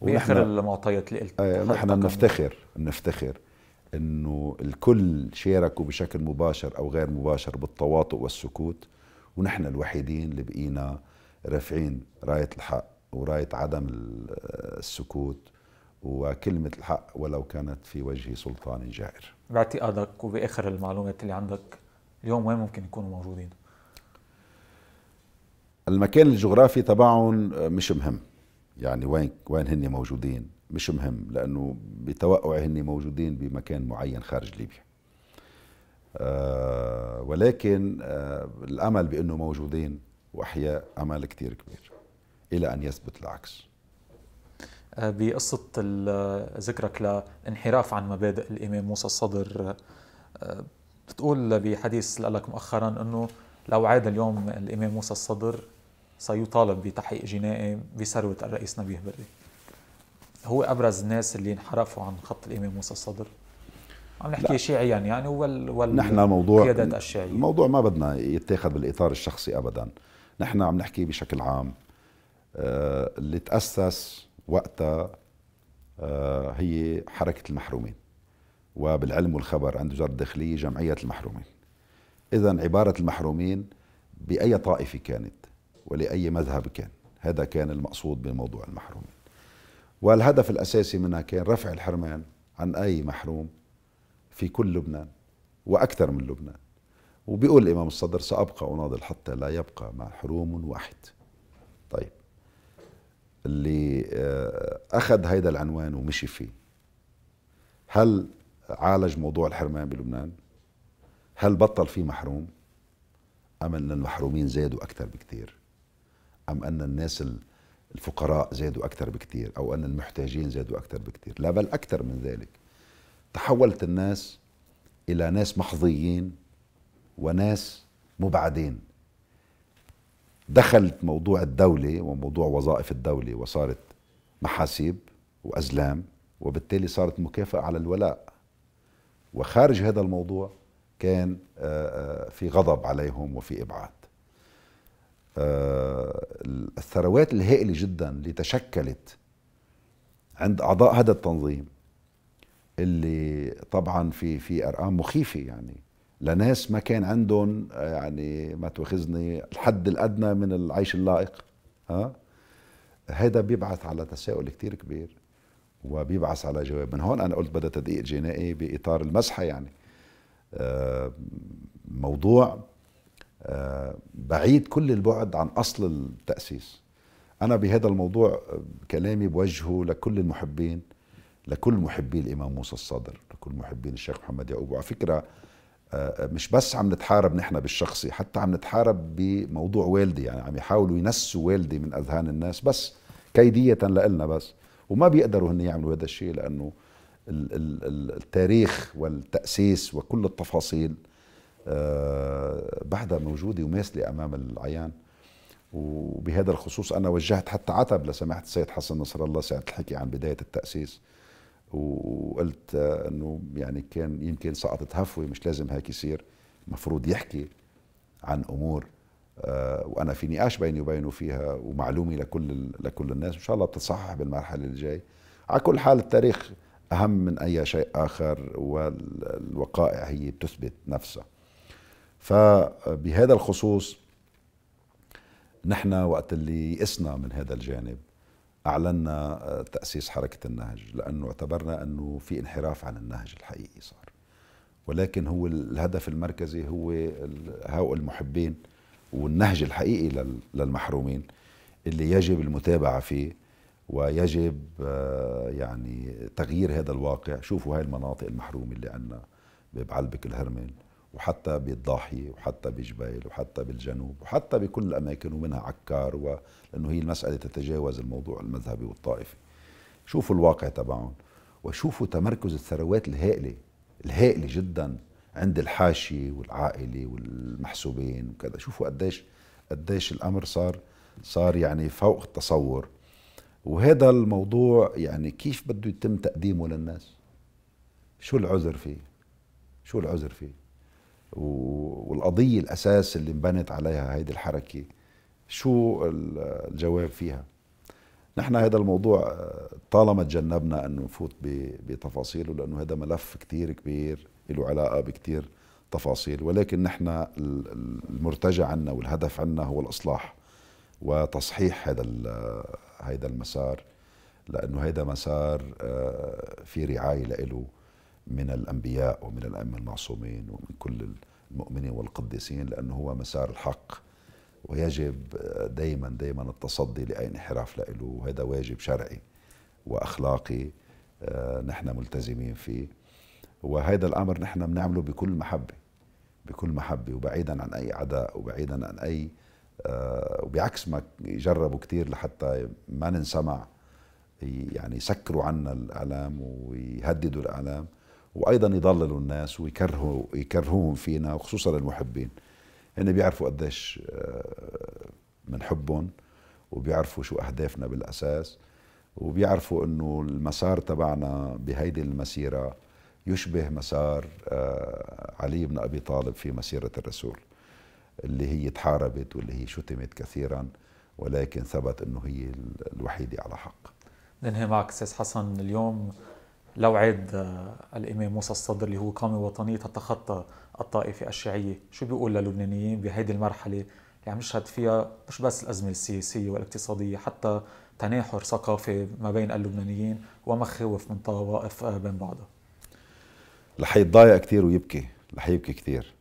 باخر المعطيات اللي إيه، قلت نحن بنفتخر بنفتخر انه الكل شاركوا بشكل مباشر او غير مباشر بالتواطؤ والسكوت ونحن الوحيدين اللي بقينا رافعين رايه الحق ورايه عدم السكوت وكلمة الحق ولو كانت في وجه سلطان جائر باعتقادك وبآخر المعلومات اللي عندك اليوم وين ممكن يكونوا موجودين؟ المكان الجغرافي تبعهم مش مهم يعني وين وين هن موجودين مش مهم لانه بتوقعي هن موجودين بمكان معين خارج ليبيا آه ولكن آه الامل بانه موجودين واحياء امل كثير كبير الى ان يثبت العكس آه، بقصه آه، ذكرك لانحراف عن مبادئ الامام موسى الصدر آه، بتقول بحديث لك مؤخرا انه لو عاد اليوم الامام موسى الصدر سيطالب بتحقيق جنائي بثروة الرئيس نبيه بري هو أبرز الناس اللي انحرفوا عن خط الإمام موسى الصدر عم نحكي شيعيا يعني, يعني وال, وال نحن موضوع الشيعية الموضوع ما بدنا يتاخذ بالإطار الشخصي أبدا نحن عم نحكي بشكل عام آه اللي تأسس وقتها آه هي حركة المحرومين وبالعلم والخبر عند وزارة الداخلية جمعية المحرومين إذا عبارة المحرومين بأي طائفة كانت ولأي مذهب كان هذا كان المقصود بموضوع المحرومين والهدف الأساسي منها كان رفع الحرمان عن أي محروم في كل لبنان وأكثر من لبنان وبيقول الإمام الصدر سأبقى أناضل حتى لا يبقى محروم واحد طيب اللي آه، أخذ هيدا العنوان ومشي فيه هل عالج موضوع الحرمان بلبنان هل بطل في محروم أم أن المحرومين زادوا أكثر بكثير أم أن الناس الفقراء زادوا أكثر بكثير أو أن المحتاجين زادوا أكثر بكثير لا بل أكثر من ذلك تحولت الناس إلى ناس محظيين وناس مبعدين دخلت موضوع الدولة وموضوع وظائف الدولة وصارت محاسيب وأزلام وبالتالي صارت مكافأة على الولاء وخارج هذا الموضوع كان آه، آه، في غضب عليهم وفي إبعاد آه، الثروات الهائله جدا اللي تشكلت عند اعضاء هذا التنظيم اللي طبعا في في ارقام مخيفه يعني لناس ما كان عندهم آه، يعني ما تواخذني الحد الادنى من العيش اللائق ها هذا بيبعث على تساؤل كتير كبير وبيبعث على جواب من هون انا قلت بدأ تدقيق جنائي باطار المسحه يعني آه، موضوع بعيد كل البعد عن اصل التاسيس انا بهذا الموضوع كلامي بوجهه لكل المحبين لكل محبي الامام موسى الصدر لكل محبين الشيخ محمد يعقوب وعلى فكره آه، آه، مش بس عم نتحارب نحن بالشخصي حتى عم نتحارب بموضوع والدي يعني عم يحاولوا ينسوا والدي من اذهان الناس بس كيديه لنا بس وما بيقدروا هن يعملوا هذا الشيء لانه التاريخ والتاسيس وكل التفاصيل آه، بعدها موجودة وماثلة أمام العيان وبهذا الخصوص أنا وجهت حتى عتب لسماحة السيد حسن نصر الله ساعة الحكي عن بداية التأسيس وقلت أنه يعني كان يمكن سقطت هفوة مش لازم هيك يصير مفروض يحكي عن أمور آه، وأنا في نقاش بيني وبينه فيها ومعلومة لكل لكل الناس إن شاء الله بتتصحح بالمرحلة الجاي على كل حال التاريخ أهم من أي شيء آخر والوقائع هي بتثبت نفسها فبهذا الخصوص نحن وقت اللي يئسنا من هذا الجانب اعلنا آه، تاسيس حركه النهج لانه اعتبرنا انه في انحراف عن النهج الحقيقي صار ولكن هو الهدف المركزي هو هؤلاء المحبين والنهج الحقيقي للمحرومين اللي يجب المتابعه فيه ويجب آه، يعني تغيير هذا الواقع شوفوا هاي المناطق المحرومه اللي عندنا بعلبك الهرمل وحتى بالضاحية وحتى بجبيل وحتى بالجنوب وحتى بكل الأماكن ومنها عكار و... لأنه هي المسألة تتجاوز الموضوع المذهبي والطائفي شوفوا الواقع تبعهم وشوفوا تمركز الثروات الهائلة الهائلة جدا عند الحاشية والعائلة والمحسوبين وكذا شوفوا قديش قديش الأمر صار صار يعني فوق التصور وهذا الموضوع يعني كيف بده يتم تقديمه للناس شو العذر فيه شو العذر فيه والقضيه الاساس اللي انبنت عليها هيدي الحركه شو الجواب فيها نحن هذا الموضوع آه، طالما تجنبنا انه نفوت بتفاصيله لانه هذا ملف كتير كبير له علاقه بكتير تفاصيل ولكن نحن المرتجى عنا والهدف عنا هو الاصلاح وتصحيح هذا هذا المسار لانه هذا مسار آه، في رعايه له من الأنبياء ومن الأئمة المعصومين ومن كل المؤمنين والقديسين لأنه هو مسار الحق ويجب دايما دايما التصدي لأي انحراف له وهذا واجب شرعي وأخلاقي آه، نحن ملتزمين فيه وهذا الأمر نحن بنعمله بكل محبة بكل محبة وبعيدا عن أي عداء وبعيدا عن أي آه، وبعكس ما جربوا كثير لحتى ما ننسمع يعني يسكروا عنا الإعلام ويهددوا الإعلام وايضا يضللوا الناس ويكرهوا يكرهوهم فينا وخصوصا المحبين هن بيعرفوا قديش بنحبهم آه، وبيعرفوا شو اهدافنا بالاساس وبيعرفوا انه المسار تبعنا بهيدي المسيره يشبه مسار آه، علي بن ابي طالب في مسيره الرسول اللي هي تحاربت واللي هي شتمت كثيرا ولكن ثبت انه هي الوحيده على حق ننهي معك استاذ حسن اليوم لو عاد آه، الامام موسى الصدر اللي هو قامه وطنيه تتخطى الطائفه الشيعيه، شو بيقول للبنانيين بهيدي المرحله اللي يعني عم نشهد فيها مش بس الازمه السياسيه والاقتصاديه حتى تناحر ثقافي ما بين اللبنانيين ومخاوف من طوائف آه، بين بعضها. رح يتضايق كثير ويبكي، رح يبكي كثير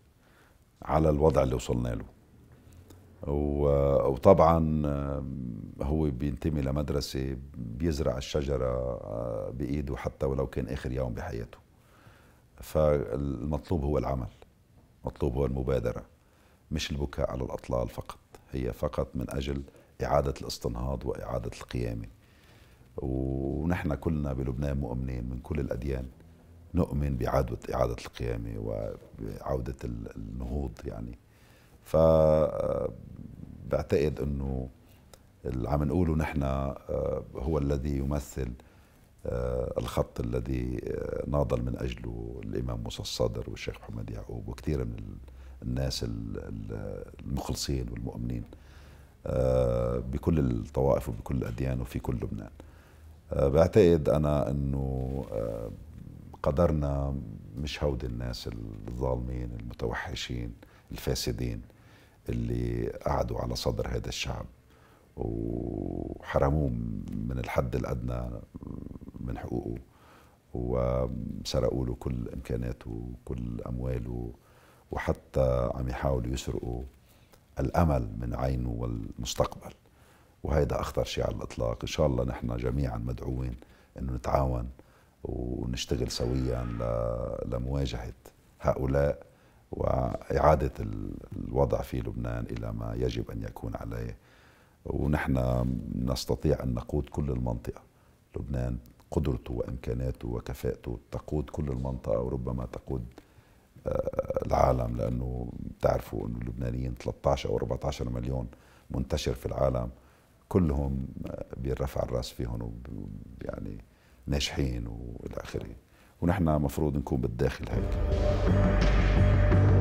على الوضع اللي وصلنا له. وطبعا هو بينتمي لمدرسة بيزرع الشجرة آه، بإيده حتى ولو كان آخر يوم بحياته فالمطلوب هو العمل مطلوب هو المبادرة مش البكاء على الأطلال فقط هي فقط من أجل إعادة الاستنهاض وإعادة القيامة ونحن كلنا بلبنان مؤمنين من كل الأديان نؤمن بعوده إعادة القيامة وعودة النهوض يعني ف آه، بعتقد انه اللي عم نقوله نحن آه، هو الذي يمثل آه، الخط الذي ناضل من اجله الامام موسى الصدر والشيخ محمد يعقوب وكثير من الناس المخلصين والمؤمنين بكل الطوائف وبكل الاديان وفي كل لبنان بعتقد انا انه قدرنا مش هودي الناس الظالمين المتوحشين الفاسدين اللي قعدوا على صدر هذا الشعب وحرموه من الحد الادنى من حقوقه وسرقوا له كل امكاناته وكل امواله وحتى عم يحاولوا يسرقوا الامل من عينه والمستقبل وهيدا اخطر شيء على الاطلاق ان شاء الله نحن جميعا مدعوين انه نتعاون ونشتغل سويا لمواجهه هؤلاء وإعادة الوضع في لبنان إلى ما يجب أن يكون عليه ونحن نستطيع أن نقود كل المنطقة لبنان قدرته وإمكاناته وكفاءته تقود كل المنطقة وربما تقود آه، العالم لأنه تعرفوا أنه اللبنانيين 13 أو 14 مليون منتشر في العالم كلهم آه، بيرفع الراس فيهم يعني ناجحين والى اخره ونحن مفروض نكون بالداخل هيك